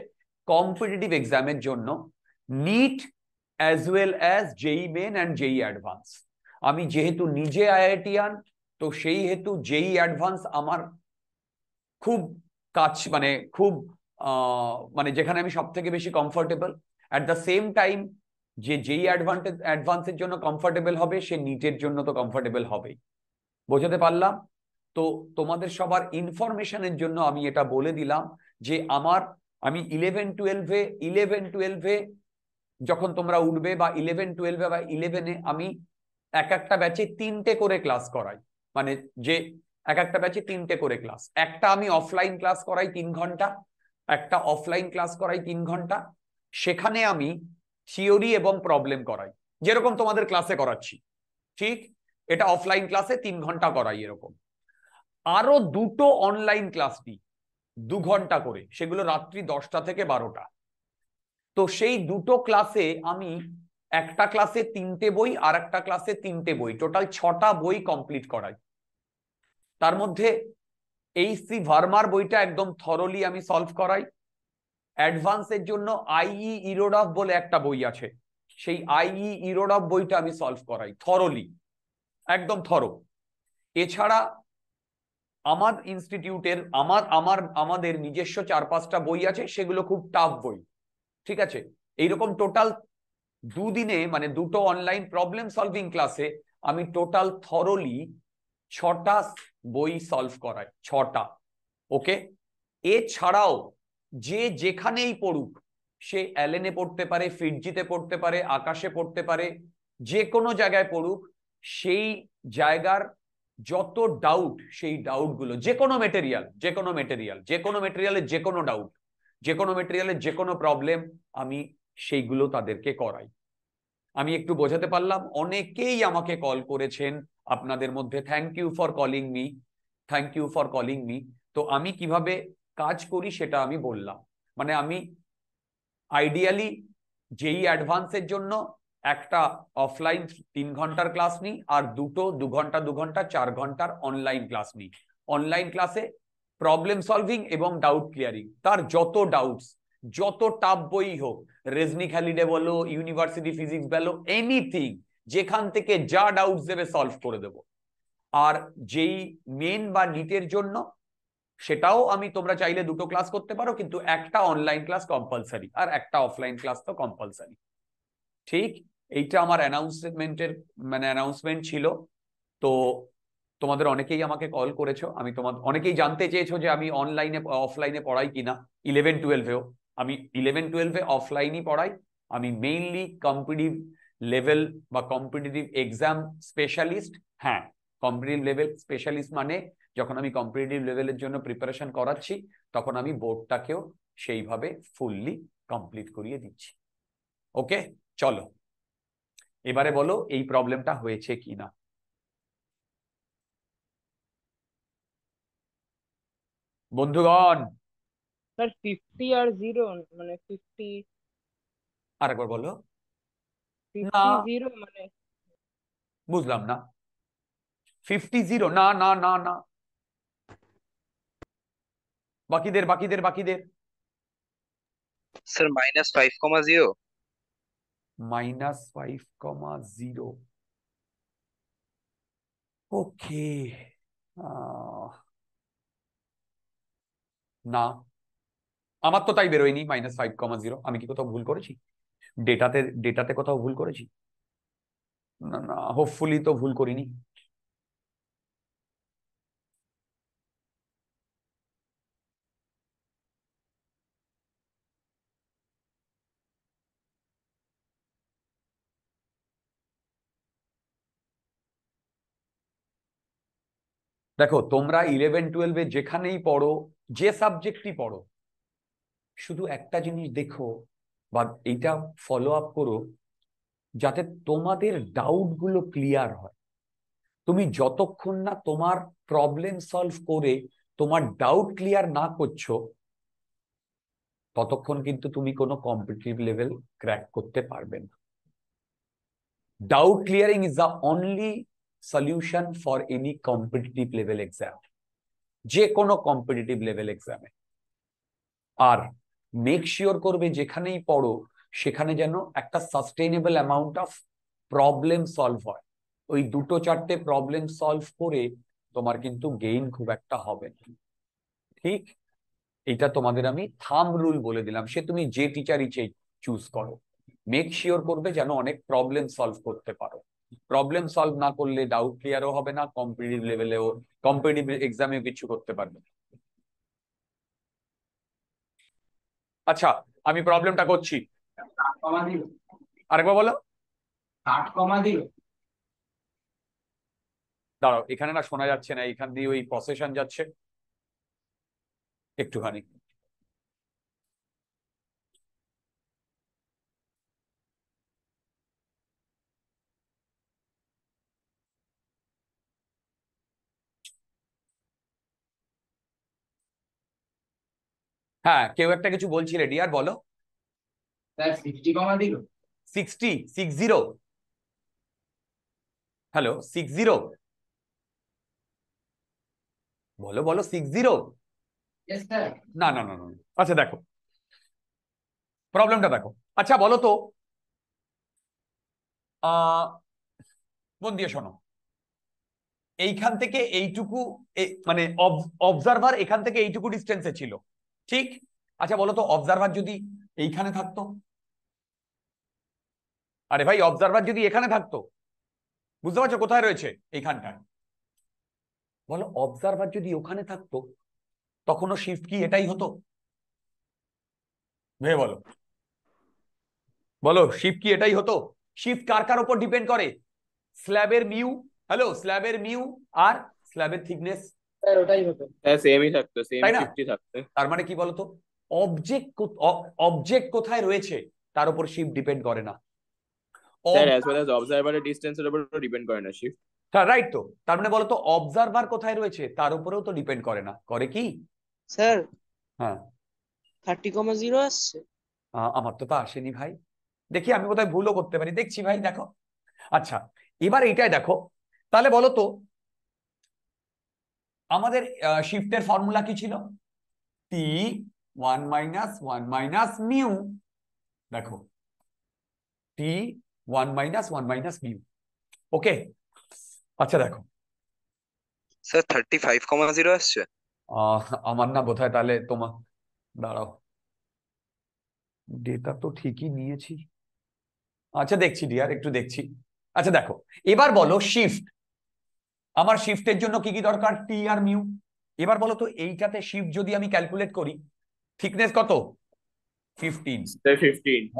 কম্পিটিটিভ এক্সামের জন্য NEET as well as JEE main and JEE advance আমি যেহেতু নিজে আইআইটিয়ান তো সেই হেতু যেই অ্যাডভান্স আমার খুব কাজ মানে খুব মানে যেখানে আমি সব থেকে বেশি comfortable at the same time যে যেই অ্যাডভান্টেজ অ্যাডভান্সের জন্য কমফোর্টেবল হবে সে নিটের জন্য তো কমফোর্টেবল হবেই বোঝাতে পারলাম তো তোমাদের সবার ইনফরমেশনের জন্য আমি এটা বলে দিলাম যে আমার আমি ইলেভেন টুয়েলভে ইলেভেন টুয়েলভে যখন তোমরা উঠবে বা ইলেভেন টুয়েলভে বা ইলেভেনে আমি এক একটা ব্যাচে তিনটে করে ক্লাস করাই মানে যে এক একটা ব্যাচে তিনটে করে ক্লাস একটা আমি অফলাইন ক্লাস করাই তিন ঘন্টা একটা অফলাইন ক্লাস করাই তিন ঘন্টা সেখানে আমি থিওরি এবং প্রবলেম করাই যেরকম তোমাদের ক্লাসে করাচ্ছি ঠিক এটা অফলাইন ক্লাসে তিন ঘন্টা করাই এরকম আরো দুটো অনলাইন ক্লাস দিই দু ঘন্টা করে সেগুলো রাত্রি দশটা থেকে বারোটা তো সেই দুটো ক্লাসে আমি একটা ক্লাসে তিনটে বই আর একটা ক্লাসে তিনটে বই টোটাল ছটা বই কমপ্লিট করাই তার মধ্যে এই সি ভার্মার বইটা একদম থরলি আমি সলভ করাই অ্যাডভান্সের জন্য আইই ইরোড অফ বলে একটা বই আছে সেই আইই ইরোড অফ বইটা আমি সলভ করাই থরলি একদম থর এছাড়া আমার ইনস্টিটিউটের আমার আমার আমাদের নিজস্ব চার পাঁচটা বই আছে সেগুলো খুব টাফ বই ঠিক আছে এইরকম টোটাল দুদিনে মানে দুটো অনলাইন প্রবলেম সলভিং ক্লাসে আমি টোটাল থরলি ছটা বই সলভ করাই ছটা ওকে এছাড়াও যে যেখানেই পড়ুক সে অ্যালেনে পড়তে পারে ফিরজিতে পড়তে পারে আকাশে পড়তে পারে যে কোনো জায়গায় পড়ুক সেই জায়গার যত ডাউট সেই ডাউটগুলো যে কোনো মেটেরিয়াল যে কোনো মেটেরিয়াল যে কোনো মেটেরিয়ালের যে কোনো ডাউট যে কোনো মেটেরিয়ালের যে কোনো প্রবলেম আমি সেইগুলো তাদেরকে করাই আমি একটু বোঝাতে পারলাম অনেকেই আমাকে কল করেছেন আপনাদের মধ্যে thank you for calling me thank you for calling me তো আমি কিভাবে কাজ করি সেটা আমি বললাম মানে আমি আইডিয়ালি যেই অ্যাডভান্সের জন্য একটা অফলাইন তিন ঘন্টার ক্লাস নিই আর দুটো দু ঘন্টা দু ঘন্টা চার ঘন্টার অনলাইন ক্লাস নিই অনলাইন ক্লাসে প্রবলেম সলভিং এবং ডাউট ক্লিয়ারিং তার যত ডাউটস যত টাপ বই হোক রেজনি খালিডে বলো ইউনিভার্সিটি ফিজিক্স বলো এনিথিং যেখান থেকে যা ডাউট দেবে সলভ করে দেব আর যেই মেন বা নিটের জন্য সেটাও আমি তোমরা চাইলে দুটো ক্লাস করতে পারো কিন্তু একটা অনলাইন ক্লাস কম্পালসারি আর একটা অফলাইন ক্লাস তো কম্পালসারি ঠিক এইটা আমার অ্যানাউন্সমেন্টের মানে অ্যানাউন্সমেন্ট ছিল তো তোমাদের অনেকেই আমাকে কল করেছো আমি তোমাদের অনেকেই জানতে চেয়েছো যে আমি অনলাইনে অফলাইনে পড়াই কিনা ইলেভেন টুয়েলভেও আমি ইলেভেন টুয়েলভে অফলাইনই পড়াই আমি মেইনলি কম্পিটিভ লেভেল বা কম্পিটিটিভ এক্সাম স্পেশালিস্ট হ্যাঁ কম্পিটিভ লেভেল স্পেশালিস্ট মানে যখন আমি কম্পিটিটিভ লেভেলের জন্য প্রিপারেশন করাচ্ছি তখন আমি বোর্ডটাকেও সেইভাবে ফুললি কমপ্লিট করিয়ে দিচ্ছি ওকে চলো এবারে বলো এই প্রবলেমটা হয়েছে কি না বন্ধুগণ
স্যার ফিফটি আর জিরো মানে ফিফটি
আরেকবার বলো ফিফটি জিরো মানে বুঝলাম না ফিফটি জিরো না না না না বাকিদের বাকিদের বাকিদের sir minus five comma zero minus five comma zero okay না আমার তো তাই বেরোয়নি মাইনাস ফাইভ কমা জিরো আমি কি কোথাও ভুল করেছি ডেটাতে ডেটাতে কোথাও ভুল করেছি না না হোপফুলি তো ভুল করিনি দেখো তোমরা ইলেভেন টুয়েলভে যেখানেই পড়ো যে সাবজেক্টই পড়ো শুধু একটা জিনিস দেখো বা এইটা ফলো আপ করো যাতে তোমাদের ডাউটগুলো ক্লিয়ার হয় তুমি যতক্ষণ না তোমার প্রবলেম সলভ করে তোমার ডাউট ক্লিয়ার না করছো ততক্ষণ কিন্তু তুমি কোনো কম্পিটিটিভ লেভেল ক্র্যাক করতে পারবে না doubt clearing is the only solution for any competitive level exam যে কোনো কম্পিটিটিভ লেভেল এক্সামে আর মেক শিওর করবে যেখানেই পড়ো সেখানে যেন একটা sustainable amount of problem solve হয় ওই দুটো চারটে প্রবলেম সলভ করে তোমার কিন্তু গেইন খুব একটা হবে না ঠিক এটা তোমাদের আমি থাম রুল বলে দিলাম সে তুমি যে টিচারই চুজ করো মেক শিওর করবে যেন অনেক প্রবলেম সলভ করতে পারো প্রবলেম সলভ না করলে ডাউট ক্লিয়ারও হবে না কম্পিটিভ লেভেলেও কম্পিটিভ এক্সামেও কিছু করতে পারবে না আচ্ছা আমি প্রবলেমটা করছি আরেকবার বলো কমা দাঁড়াও এখানে না শোনা যাচ্ছে না এখান দিয়ে ওই প্রসেশন যাচ্ছে একটুখানি হ্যাঁ কেউ একটা কিছু বলছিলে ডিয়ার বলো হ্যালো সিক্স জিরো বলো বলো সিক্স জিরো না না না না আচ্ছা দেখো প্রবলেমটা দেখো আচ্ছা বলো তো মন দিয়ে শোনো এইখান থেকে এইটুকু মানে অবজারভার এখান থেকে এইটুকু ডিস্টেন্সে ছিল ঠিক আচ্ছা বলো তো অবজারভার যদি এইখানে থাকতো আরে ভাই অবজারভার যদি এখানে থাকতো বুঝতে পারছো কোথায় রয়েছে এইখানটা বলো অবজারভার যদি ওখানে থাকতো তখনও শিফট কি এটাই হতো ভেবে বলো বলো শিফট কি এটাই হতো শিফট কার কার উপর ডিপেন্ড করে স্ল্যাবের মিউ হ্যালো স্ল্যাবের মিউ আর স্ল্যাবের থিকনেস হ্যাঁ, হ্যাঁ, তার মানে কি বলতো অবজেক্ট অবজেক্ট কোথায় রয়েছে তার উপর শিফট ডিপেন্ড করে না ডিপেন্ড করে না হ্যাঁ রাইট তো তার মানে বলতো কোথায় রয়েছে তার তো ডিপেন্ড করে না করে কি স্যার হ্যাঁ থার্টি জিরো আমার তো আসেনি ভাই দেখি আমি কোথায় ভুলও করতে পারি দেখছি ভাই দেখো আচ্ছা এবার এটাই দেখো তাহলে বলতো আমাদের শিফটের ফর্মুলা কি ছিল t one minus one minus mu দেখো t one minus one minus mu okay আচ্ছা দেখো sir
thirty five comma zero আসছে
আমার না বোধ হয় তাহলে তোমার দাঁড়াও ডেটা তো ঠিকই নিয়েছি আচ্ছা দেখছি ডিয়ার একটু দেখছি আচ্ছা দেখো এবার বলো শিফট আমার শিফটের জন্য কি কি দরকার টি আর মিউ এবার বলো তো এইটাতে শিফট যদি আমি ক্যালকুলেট করি থিকনেস কত ফিফটিন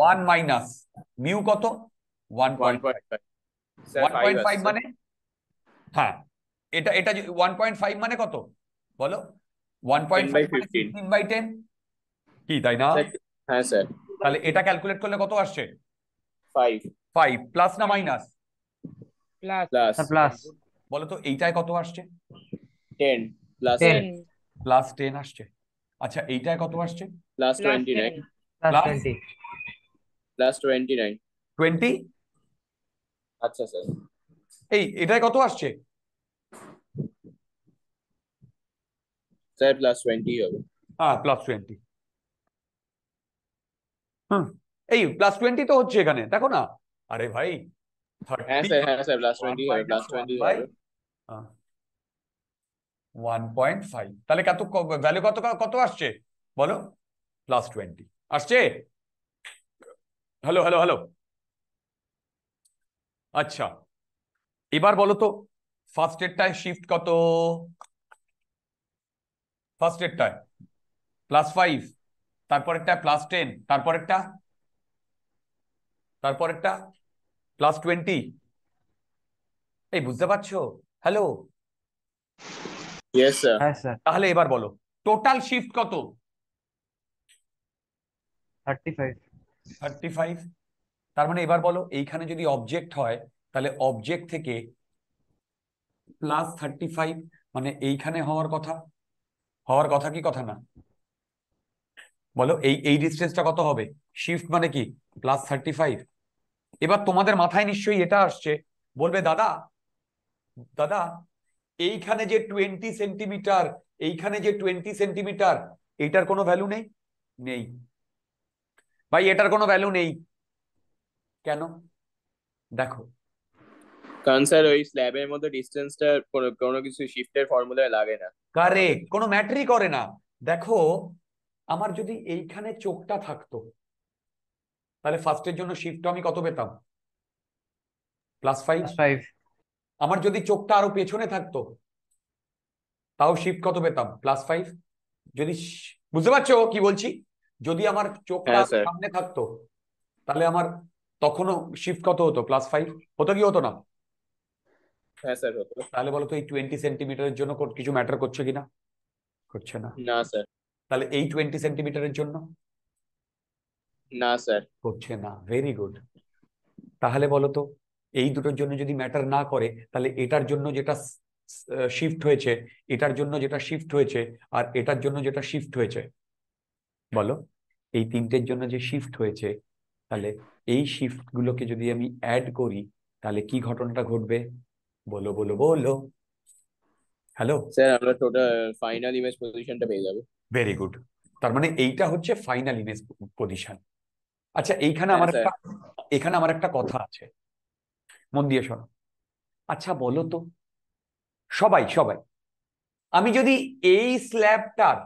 ওয়ান মাইনাস মিউ কত one point one point five মানে হ্যাঁ এটা এটা ওয়ান পয়েন্ট ফাইভ মানে কত বলো one point five by ten
কি তাই না হ্যাঁ স্যার
তাহলে এটা ক্যালকুলেট করলে কত আসছে ফাইভ ফাইভ প্লাস না মাইনাস প্লাস প্লাস বলতো তো এইটায় কত আসছে টেন প্লাস প্লাস টেন আসছে আচ্ছা এইটায় কত আসছে plus twenty nine plus twenty nine twenty আচ্ছা স্যার এই এটায় কত আসছে
স্যার প্লাস টোয়েন্টি হবে
হ্যাঁ প্লাস টোয়েন্টি হুম এই প্লাস টোয়েন্টি তো হচ্ছে এখানে দেখো না আরে ভাই হ্যাঁ স্যার হ্যাঁ স্যার প্লাস টোয়েন্টি হবে প্লাস টোয়েন্টি হবে ওয়ান পয়েন্ট ফাইভ তাহলে কত ভ্যালু কত কত আসছে বলো প্লাস টোয়েন্টি আসছে হ্যালো হ্যালো হ্যালো আচ্ছা এবার বলো তো ফার্স্ট এডটায় শিফট কত ফার্স্ট এডটায় প্লাস ফাইভ তারপর একটা প্লাস টেন তারপর একটা তারপর একটা প্লাস টোয়েন্টি এই বুঝতে পারছো হ্যালো স্যার হ্যাঁ স্যার তাহলে এবার বলো টোটাল শিফট কত 35 35 তার মানে এবার বলো এইখানে যদি অবজেক্ট হয় তাহলে অবজেক্ট থেকে প্লাস 35 মানে এইখানে হওয়ার কথা হওয়ার কথা কি কথা না বলো এই এই ডিস্টেন্সটা কত হবে শিফট মানে কি প্লাস থার্টি ফাইভ এবার তোমাদের মাথায় নিশ্চয়ই এটা আসছে বলবে দাদা দাদা এইখানে যে টোয়েন্টি সেন্টিমিটার এইখানে যে টোয়েন্টি সেন্টিমিটার এটার কোনো ভ্যালু নেই নেই ভাই এটার কোনো ভ্যালু নেই কেন দেখো কারণ স্যার ওই স্ল্যাবের মধ্যে
ডিসটেন্সটা কোনো কিছু শিফটের ফর্মুলায় লাগে না
কারেক্ট কোনো ম্যাটারই করে না দেখো আমার যদি এইখানে চোখটা থাকতো তাহলে ফার্স্টের জন্য শিফট আমি কত পেতাম প্লাস ফাইভ ফাইভ আমার যদি চোখটা আরো পেছনে থাকতো তাও শিফট কত পেতাম প্লাস ফাইভ যদি বুঝতে পারছো কি বলছি যদি আমার চোখটা হ্যাঁ, সামনে থাকতো তাহলে আমার তখনও শিফট কত হতো প্লাস ফাইভ হতো কি হতো না হ্যাঁ স্যার তাহলে বলো তো এই টোয়েন্টি সেন্টিমিটারের জন্য কিছু ম্যাটার করছে কিনা করছে না না স্যার তাহলে এই টোয়েন্টি সেন্টিমিটারের জন্য না স্যার করছে না ভেরি গুড তাহলে বলো তো এই দুটোর জন্য যদি ম্যাটার না করে তাহলে এটার জন্য যেটা শিফট হয়েছে এটার জন্য যেটা শিফট হয়েছে আর এটার জন্য যেটা শিফট হয়েছে বলো এই তিনটের জন্য যে শিফট হয়েছে তাহলে এই শিফটগুলোকে যদি আমি অ্যাড করি তাহলে কি ঘটনাটা ঘটবে বলো বলো বলো হ্যালো
স্যার আমরা টোটাল ফাইনাল ইমেজ পজিশনটা পেয়ে যাব
ভেরি গুড তার মানে এইটা হচ্ছে ফাইনাল ইমেজ পজিশন আচ্ছা এইখানে হ্যাঁ, আমার একটা এখানে আমার একটা কথা আছে মন দিয়ে শোনো আচ্ছা বলো তো সবাই সবাই আমি যদি এই স্ল্যাবটার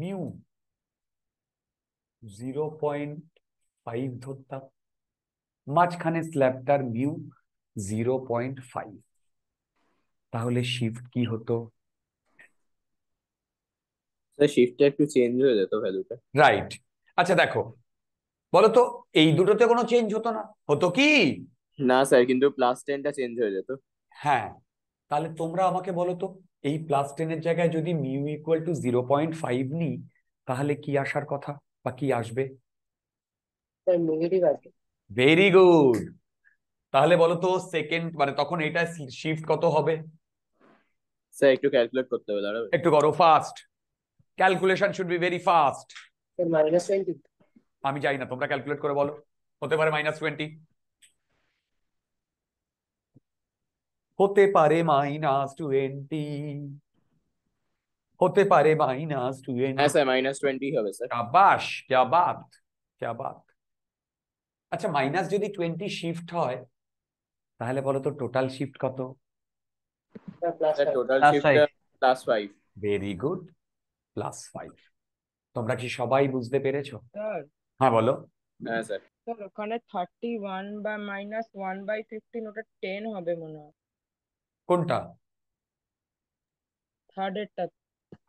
মিউ জিরো পয়েন্ট ফাইভ ধরতাম মাঝখানে স্ল্যাবটার মিউ জিরো পয়েন্ট ফাইভ তাহলে শিফট কি হতো
শিফটটা একটু চেঞ্জ হয়ে যেত ভ্যালুটা
রাইট আচ্ছা
দেখো বলতো
এই দুটোতে কোনো চেঞ্জ হতো না হতো কি না স্যার কিন্তু প্লাস টেনটা চেঞ্জ হয়ে যেত হ্যাঁ তাহলে তোমরা আমাকে বলো তো এই প্লাস টেনের জায়গায় যদি mu equal to zero point five নিই তাহলে কি আসার কথা বা কি আসবে ভেরি গুড তাহলে বলো তো সেকেন্ড মানে তখন এটা শিফট কত হবে স্যার একটু ক্যালকুলেট করতে হবে দাঁড়াবে একটু করো fast calculation should be very fast minus twenty আমি যাই না তোমরা ক্যালকুলেট করে বলো হতে পারে মাইনাস টোয়েন্টি হতে পারে মাইনাস টোয়েন্টি হতে পারে মাইনাস টোয়েন্টি হ্যাঁ স্যার মাইনাস
টোয়েন্টি হবে স্যার বাত বাত
আচ্ছা মাইনাস যদি টোয়েন্টি শিফট হয় তাহলে বলো তো টোটাল শিফট কত plus very good plus five তোমরা কি সবাই বুঝতে পেরেছো হ্যাঁ বলো
হ্যাঁ
স্যার স্যার ওখানে থার্টি ওয়ান বা মাইনাস ওয়ান বাই ফিফটিন ওটা টেন হবে মনে হয় কোনটা থার্ড এরটা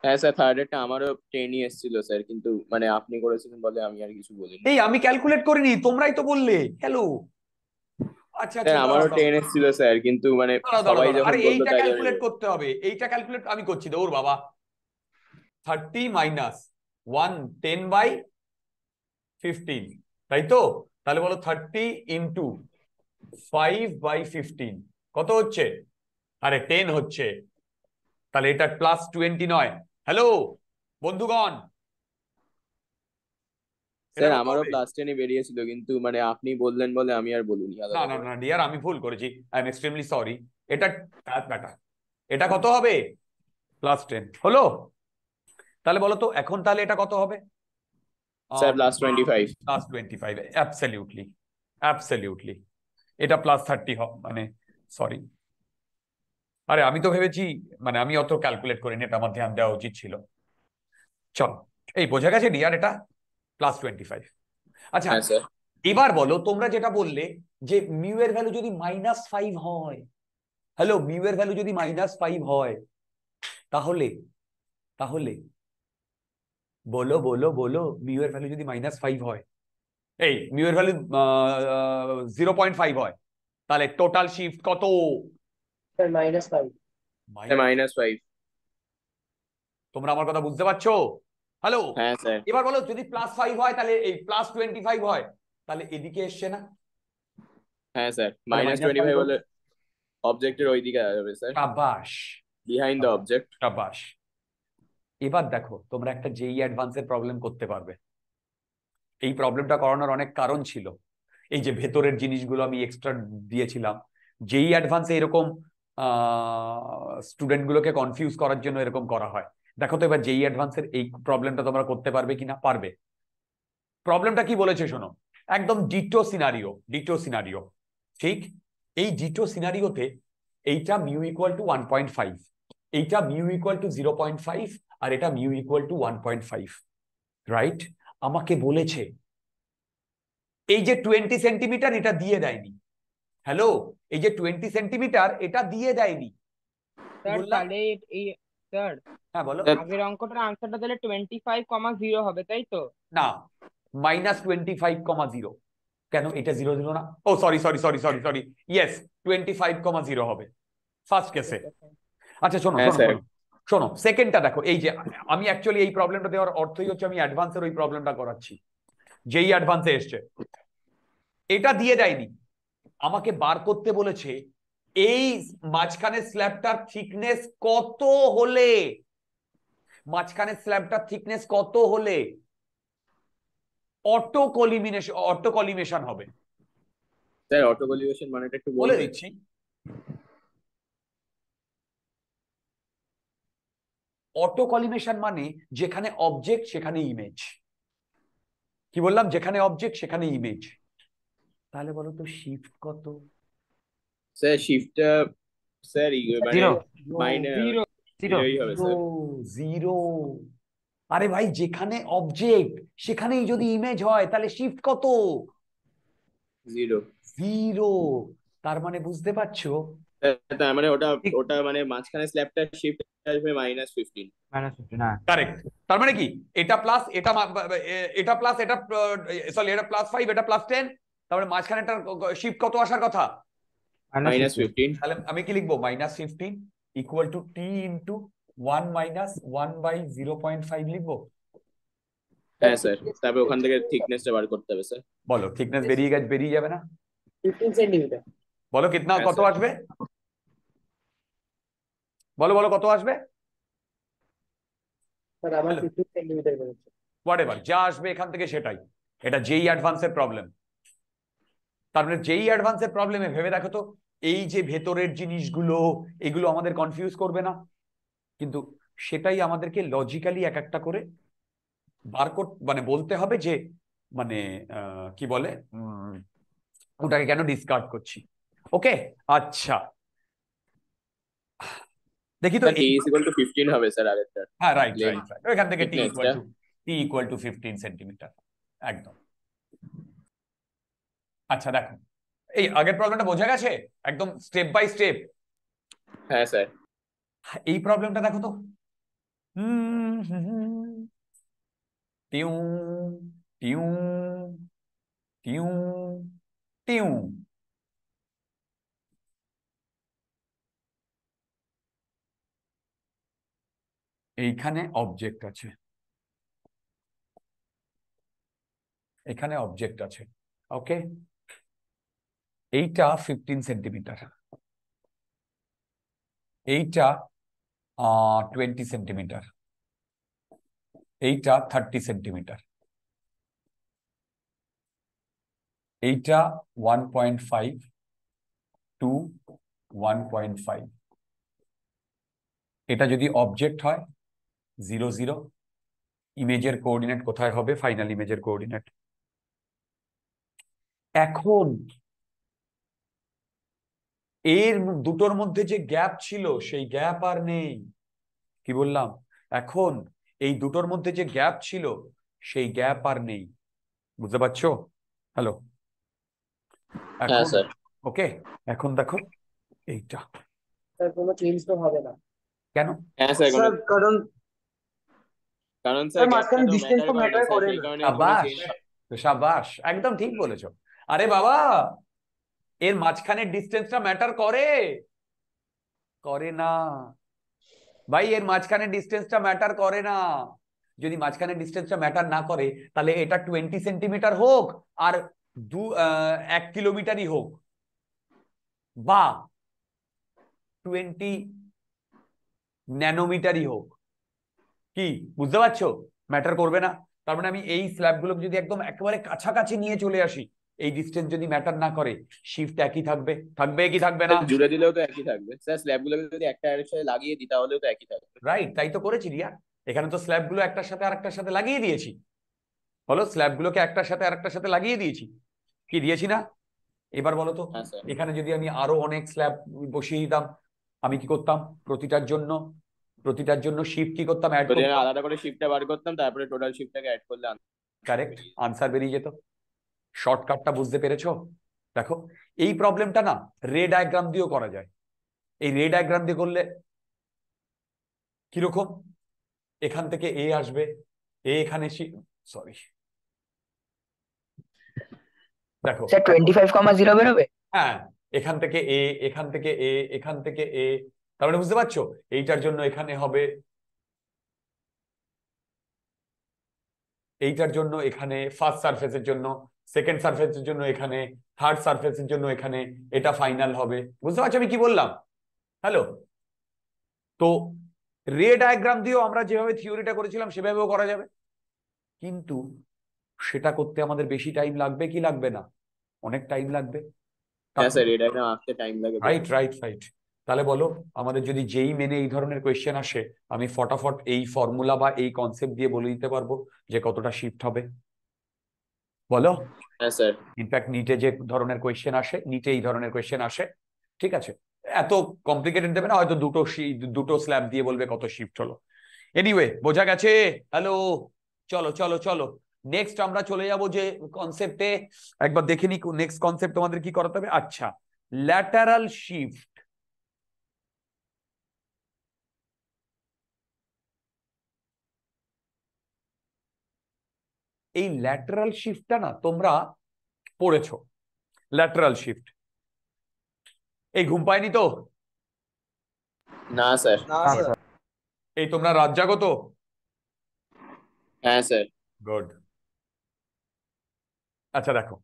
হ্যাঁ স্যার থার্ড এরটা আমারও টেনই এসেছিল স্যার কিন্তু মানে আপনি করেছিলেন বলে আমি আর কিছু বলিনি
এই আমি ক্যালকুলেট করিনি তোমরাই তো বললে হ্যালো আচ্ছা, আচ্ছা হ্যাঁ, আমারও টেন
এসেছিল স্যার কিন্তু মানে সবাই যখন বলতো এইটা ক্যালকুলেট
করতে হবে এইটা ক্যালকুলেট আমি করছি ওর বাবা thirty minus one ten by fifteen তাই তো তাহলে বলো thirty into five by fifteen কত হচ্ছে আরে টেন হচ্ছে তাহলে এটা প্লাস টোয়েন্টি নয় হ্যালো বন্ধুগণ স্যার আমারও
প্লাস 10 টেনে বেরিয়েছিল কিন্তু মানে আপনি বললেন বলে আমি আর বলিনি না না না
ডিয়ার আমি ভুল করেছি আই এম এক্সট্রিমলি সরি এটা এটা কত হবে প্লাস 10 হলো তাহলে বলো তো এখন তাহলে এটা কত হবে Sir, last 25. Last 25. Absolutely. Absolutely. এটা প্লাস থার্টি মানে সরি আরে আমি তো ভেবেছি মানে আমি অত ক্যালকুলেট করিনি এটা আমার ধ্যান দেওয়া উচিত ছিল চল এই বোঝা গেছে ডিয়ার এটা প্লাস টোয়েন্টি ফাইভ আচ্ছা হ্যাঁ, এবার বলো তোমরা যেটা বললে যে মিউ এর ভ্যালু যদি মাইনাস ফাইভ হয় হ্যালো মিউ এর ভ্যালু যদি মাইনাস ফাইভ হয় তাহলে তাহলে বলো বলো বলো মিউ এর ভ্যালু যদি মাইনাস ফাইভ হয় এই মিউ এর ভ্যালু জিরো পয়েন্ট ফাইভ হয় তাহলে টোটাল শিফট কত মাইনাস ফাইভ মাইনাস ফাইভ তোমরা আমার কথা বুঝতে
পারছো হ্যালো
এবার বলো যদি প্লাস ফাইভ হয় তাহলে এই প্লাস টোয়েন্টি ফাইভ হয় তাহলে এদিকে এসছে না
হ্যাঁ স্যার মাইনাস টোয়েন্টি ফাইভ হলে অবজেক্টের ওই দিকে স্যার সাবাস বিহাইন্ড দ্য অবজেক্ট সাবাস
এবার দেখো তোমরা একটা জেই অ্যাডভান্সের প্রবলেম করতে পারবে এই প্রবলেমটা করানোর অনেক কারণ ছিল এই যে ভেতরের জিনিসগুলো আমি এক্সট্রা দিয়েছিলাম যেই অ্যাডভান্সে e এরকম স্টুডেন্টগুলোকে কনফিউজ করার জন্য এরকম করা হয় দেখো তো এবার যেই অ্যাডভান্সের e এই প্রবলেমটা তোমরা করতে পারবে কিনা পারবে প্রবলেমটা কি বলেছে শোনো একদম ডিটো সিনারিও ডিটো সিনারিও ঠিক এই ডিটো সিনারিওতে এইটা mu equal to one point five এইটা mu equal to zero point five আর এটা mu equal to one point five right আমাকে বলেছে এই যে টোয়েন্টি সেন্টিমিটার এটা দিয়ে দেয়নি হ্যালো এই যে টোয়েন্টি সেন্টিমিটার এটা দিয়ে দেয়নি
হ্যাঁ, অঙ্কটার আনসারটা টোয়েন্টি ফাইভ কমা জিরো হবে তাই তো
না minus twenty five comma zero কেন এটা জিরো না ও sorry sorry sorry sorry sorry yes twenty five comma zero হবে ফার্স্ট কেসে আচ্ছা শোনো হ্যাঁ, শোনো সেকেন্ডটা দেখো এই যে আমি অ্যাকচুয়ালি এই প্রবলেমটা দেওয়ার অর্থই হচ্ছে আমি অ্যাডভান্সের ওই প্রবলেমটা করাচ্ছি যেই অ্যাডভান্সে এসছে এটা দিয়ে দেয়নি আমাকে বার করতে বলেছে এই মাঝখানে স্ল্যাবটার থিকনেস কত হলে মাঝখানে স্ল্যাবটার থিকনেস কত হলে অটো কলিমিনেশন অটো কলিমেশন হবে
স্যার অটো কলিমেশন এটা একটু বলে দিচ্ছি
অটো কলিমেশন মানে যেখানে অবজেক্ট সেখানে ইমেজ কি বললাম যেখানে অবজেক্ট সেখানে ইমেজ তাহলে বলো তো শিফট কত স্যার শিফটটা স্যার জিরো আরে ভাই যেখানে অবজেক্ট সেখানেই যদি ইমেজ হয় তাহলে শিফট কত জিরো জিরো তার মানে বুঝতে পারছো
তার মানে ওটা ওটা মানে মাঝখানে স্ল্যাবটা শিফট মাইনাস ফিফটিন
হ্যাঁ তার মানে কি এটা প্লাস এটা এটা প্লাস এটা সরি এটা প্লাস ফাইভ এটা প্লাস টেন তারপরে শিফট কত আসার কথা মাইনাস ফিফটিন তাহলে আমি কি লিখবো minus fifteen equal to t into one minus one by zero point five লিখবো
হ্যাঁ স্যার ওখান থেকে থিকনেসটা বার করতে হবে স্যার বলো থিকনেস
বেরিয়ে গেছে বেরিয়ে যাবে না বলো হ্যাঁ, কত আসবে বলো বলো কত আসবে যা আসবে এখান থেকে সেটাই এটা যেই অ্যাডভান্সের প্রবলেম তারপরে যেই অ্যাডভান্সের প্রবলেমে ভেবে দেখো তো এই যে ভেতরের জিনিসগুলো এগুলো আমাদের কনফিউজ করবে না কিন্তু সেটাই আমাদেরকে লজিক্যালি এক একটা করে বার কর মানে বলতে হবে যে মানে কি বলে ওটাকে কেন ডিসকার্ড করছি ওকে আচ্ছা দেখি তো
হবে স্যার এখান থেকে
t equal to t equal centimetre একদম আচ্ছা দেখো এই আগের প্রবলেমটা বোঝা গেছে একদম স্টেপ বাই স্টেপ হ্যাঁ স্যার এই প্রবলেমটা দেখো তো টিউ টিউ টিউ টিউ এইখানে অবজেক্ট আছে এখানে অবজেক্ট আছে ওকে এইটা ফিফটিন সেন্টিমিটার এইটা টোয়েন্টি সেন্টিমিটার এইটা থার্টি সেন্টিমিটার এইটা one point five two one point five এটা যদি অবজেক্ট হয় জিরো জিরো ইমেজের কোঅর্ডিনেট কোথায় হবে ফাইনাল ইমেজের কোঅর্ডিনেট এখন এর দুটোর মধ্যে যে গ্যাপ ছিল সেই গ্যাপ আর নেই কি বললাম এখন এই দুটোর মধ্যে যে গ্যাপ ছিল সেই গ্যাপ আর নেই বুঝতে পারছো হ্যালো ওকে এখন দেখো এইটা হবে না কেন হ্যাঁ, কারণ কারণ স্যার একদম ঠিক বলেছো আরে বাবা এর মাঝখানে ডিসটেন্সটা ম্যাটার করে করে না ভাই এর মাঝখানে ডিসটেন্সটা ম্যাটার করে না যদি মাঝখানে ডিসটেন্সটা ম্যাটার না করে তাহলে এটা টোয়েন্টি সেন্টিমিটার হোক আর দু এক কিলোমিটারই হোক বা টোয়েন্টি ন্যানোমিটারই হোক কি বুঝতে পারছো ম্যাটার করবে না তার মানে আমি এই স্ল্যাবগুলো যদি একদম একেবারে কাছাকাছি নিয়ে চলে আসি এই ডিস্টেন্স যদি ম্যাটার না করে শিফট একই থাকবে থাকবে কি থাকবে না জুড়ে দিলেও তো একই থাকবে স্যার স্ল্যাবগুলোকে যদি একটা ডাইরেকশনে লাগিয়ে দিই তাহলেও তো একই থাকবে রাইট তাই তো করেছি রিয়া এখানে তো স্ল্যাবগুলো একটার সাথে আরেকটার সাথে লাগিয়ে দিয়েছি বলো স্ল্যাবগুলোকে একটার সাথে আরেকটার সাথে লাগিয়ে দিয়েছি কি দিয়েছি না এবার বলো তো হ্যাঁ, এখানে যদি আমি আরো অনেক স্ল্যাব বসিয়ে দিতাম আমি কি করতাম প্রতিটার জন্য প্রতিটার জন্য শিফট কি করতাম অ্যাড করতাম
আলাদা করে শিফটটা বার করতাম তারপরে টোটাল শিফটটাকে অ্যাড করলে
কারেক্ট আনসার বেরিয়ে যেত শর্টকাটটা বুঝতে পেরেছো দেখো এই প্রবলেমটা না রে ডায়াগ্রাম দিয়েও করা যায় এই রে ডায়াগ্রাম দিয়ে করলে কিরকম এখান থেকে এ আসবে এ এখানে সরি দেখো স্যার 25,0 বেরোবে হ্যাঁ এখান থেকে এ এখান থেকে এ এখান থেকে এ তার মানে বুঝতে পারছো এইটার জন্য এখানে হবে এইটার জন্য এখানে ফার্স্ট সার্ফেসের জন্য সেকেন্ড সার্ফেসের জন্য এখানে থার্ড সার্ফেসের জন্য এখানে এটা ফাইনাল হবে বুঝতে পারছো আমি কি বললাম হ্যালো তো রে ডায়াগ্রাম দিয়েও আমরা যেভাবে থিওরিটা করেছিলাম সেভাবেও করা যাবে কিন্তু সেটা করতে আমাদের বেশি টাইম লাগবে কি লাগবে না অনেক টাইম লাগবে রাইট রাইট রাইট তাহলে বলো আমাদের যদি যেই মেনে এই ধরনের কোয়েশ্চেন আসে আমি ফটাফট এই ফর্মুলা বা এই কনসেপ্ট দিয়ে বলে দিতে পারবো যে কতটা শিফট হবে বলো ইনফ্যাক্ট নিটে যে ধরনের কোয়েশ্চেন আসে নিটে এই ধরনের কোয়েশ্চেন আসে ঠিক আছে এত কমপ্লিকেটেড দেবে না হয়তো দুটো দুটো স্ল্যাব দিয়ে বলবে কত শিফট হলো এনিওয়ে বোঝা গেছে হ্যালো চলো চলো চলো নেক্সট আমরা চলে যাব যে কনসেপ্টে একবার দেখে নি নেক্সট কনসেপ্ট তোমাদের কি করাতে হবে আচ্ছা ল্যাটারাল শিফট এই ল্যাটারাল শিফটটা না তোমরা পড়েছ ল্যাটারাল শিফট এই ঘুম পায়নি তো না স্যার আচ্ছা। এই তোমরা রাত জাগো তো
হ্যাঁ স্যার গুড আচ্ছা দেখো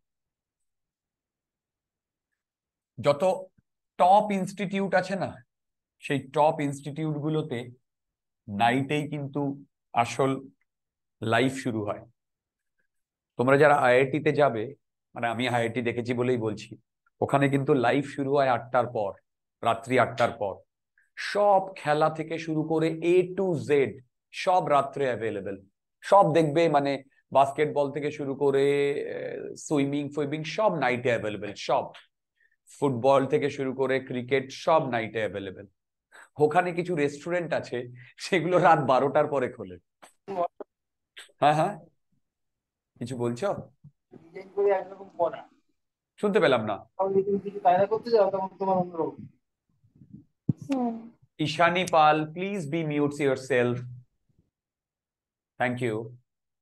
যত টপ ইনস্টিটিউট আছে না সেই টপ ইনস্টিটিউটগুলোতে নাইটেই কিন্তু আসল লাইফ শুরু হয় তোমরা যারা আইআইটিতে যাবে মানে আমি আইআইটি দেখেছি বলেই বলছি ওখানে কিন্তু লাইভ শুরু হয় আটটার পর রাত্রি আটটার পর সব খেলা থেকে শুরু করে এ টু জেড সব রাত্রে অ্যাভেলেবেল সব দেখবে মানে বাস্কেটবল থেকে শুরু করে সুইমিং ফুইমিং সব নাইটে অ্যাভেলেবেল সব ফুটবল থেকে শুরু করে ক্রিকেট সব নাইটে অ্যাভেলেবেল ওখানে কিছু রেস্টুরেন্ট আছে সেগুলো রাত বারোটার পরে খোলে হ্যাঁ হ্যাঁ কিছু বলছো শুনতে পেলাম না Ishani Pal please be mutes yourself thank you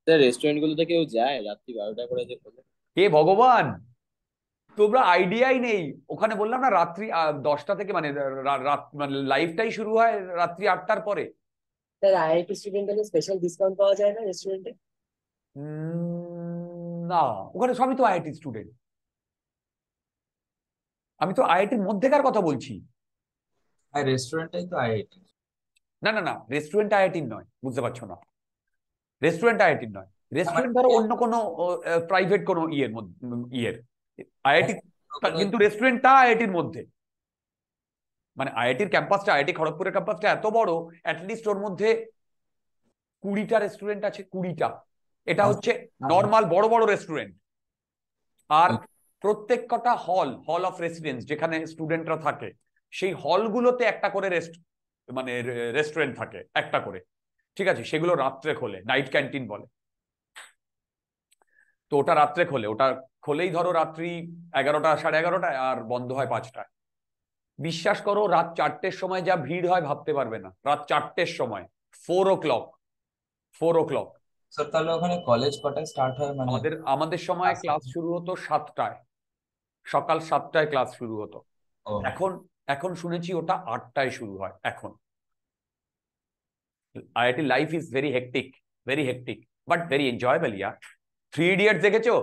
sir restaurant গুলোতে কেউ যায় রাত্রি বারোটা করে যে খোলে হে ভগবান তোমরা আইডিয়াই নেই ওখানে বললাম না রাত্রি দশটা থেকে মানে মানে লাইফটাই শুরু হয় রাত্রি আটটার পরে
sir IIT student special discount পাওয়া যায় না রেস্টুরেন্টে
না ওখানে সবই তো আইআইটি স্টুডেন্ট আমি তো আইআইটির মধ্যেকার কথা বলছি রেস্টুরেন্টটাই তো আইআইটি না না না রেস্টুরেন্ট আইআইটির নয় বুঝতে পারছো না রেস্টুরেন্ট আইআইটির নয় রেস্টুরেন্ট মানে ধরো অন্য কোনো প্রাইভেট কোনো ইয়ের ইয়ের আইআইটি হ্যাঁ, কিন্তু রেস্টুরেন্টটা আইআইটির মধ্যে মানে আইআইটির ক্যাম্পাসটা আইআইটি খড়গপুরের ক্যাম্পাসটা এত বড় অ্যাটলিস্ট ওর মধ্যে কুড়িটা রেস্টুরেন্ট আছে কুড়িটা এটা আচ্ছা, হচ্ছে নর্মাল আচ্ছা। বড় বড় রেস্টুরেন্ট আর আচ্ছা। প্রত্যেক কটা হল হল অফ রেসিডেন্স যেখানে স্টুডেন্টরা থাকে সেই হলগুলোতে একটা করে রেস্ট মানে রেস্টুরেন্ট থাকে একটা করে ঠিক আছে সেগুলো রাত্রে খোলে নাইট ক্যান্টিন বলে তো ওটা রাত্রে খোলে ওটা খোলেই ধরো রাত্রি এগারোটা সাড়ে এগারোটায় আর বন্ধ হয় পাঁচটায় বিশ্বাস করো রাত চারটের সময় যা ভিড় হয় ভাবতে পারবে না রাত চারটের সময় four o'clock four o'clock তাহলে ওখানে কলেজ কটায় স্টার্ট হয় মানে আমাদের আমাদের সময় ক্লাস শুরু হতো সাতটায় সকাল সাতটায় ক্লাস শুরু হতো এখন এখন শুনেছি ওটা আটটায় শুরু হয় এখন IIT life is very hectic very hectic but very enjoyable yeah Three Idiots দেখেছো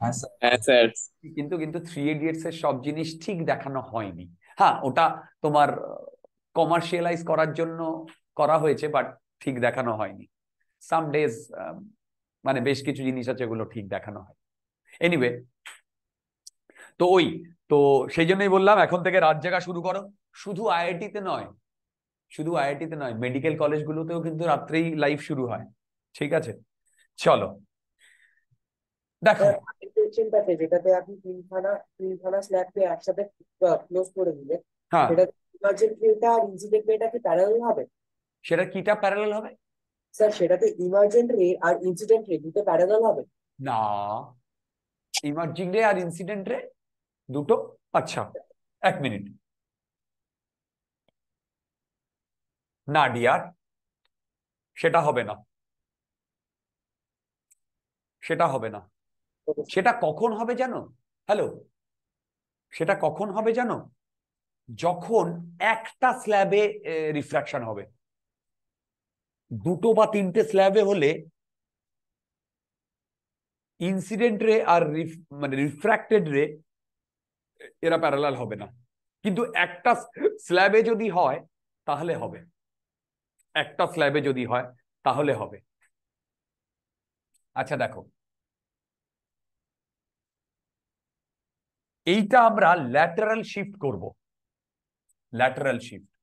হ্যাঁ, হ্যাঁ, কিন্তু কিন্তু থ্রি ইডিয়টস এর সব জিনিস ঠিক দেখানো হয়নি হ্যাঁ ওটা তোমার কমার্শিয়ালাইজ করার জন্য করা হয়েছে বাট ঠিক দেখানো হয়নি সাম ডেজ um, মানে বেশ কিছু জিনিস আছে ওগুলো ঠিক দেখানো হয় এনিওয়ে তো ওই তো সেই জন্যই বললাম এখন থেকে রাত জায়গা শুরু করো শুধু আইআইটিতে নয় শুধু আইআইটিতে নয় মেডিকেল কলেজগুলোতেও কিন্তু রাত্রেই লাইভ শুরু হয় ঠিক আছে চলো
দেখো যেটাতে আপনি একসাথে ক্লোজ করে দিলে হ্যাঁ সেটা হবে
সেটা কিটা প্যারালাল হবে স্যার
সেটাতে ইমার্জেন্ট রে আর ইনসিডেন্ট রে দুটো প্যারালাল হবে
না ইমার্জিং রে আর ইনসিডেন্ট রে দুটো আচ্ছা এক মিনিট না ডিয়ার সেটা হবে না সেটা হবে না সেটা কখন হবে জানো হ্যালো সেটা কখন হবে জানো যখন একটা স্ল্যাবে রিফ্লেকশন হবে দুটো বা তিনটে স্ল্যাবে হলে ইনসিডেন্ট রে আর মানে রিফ্র্যাক্টেড রে এরা প্যারালাল হবে না কিন্তু একটা স্ল্যাবে যদি হয় তাহলে হবে একটা স্ল্যাবে যদি হয় তাহলে হবে আচ্ছা দেখো এইটা আমরা ল্যাটারাল শিফট করব ল্যাটারাল শিফট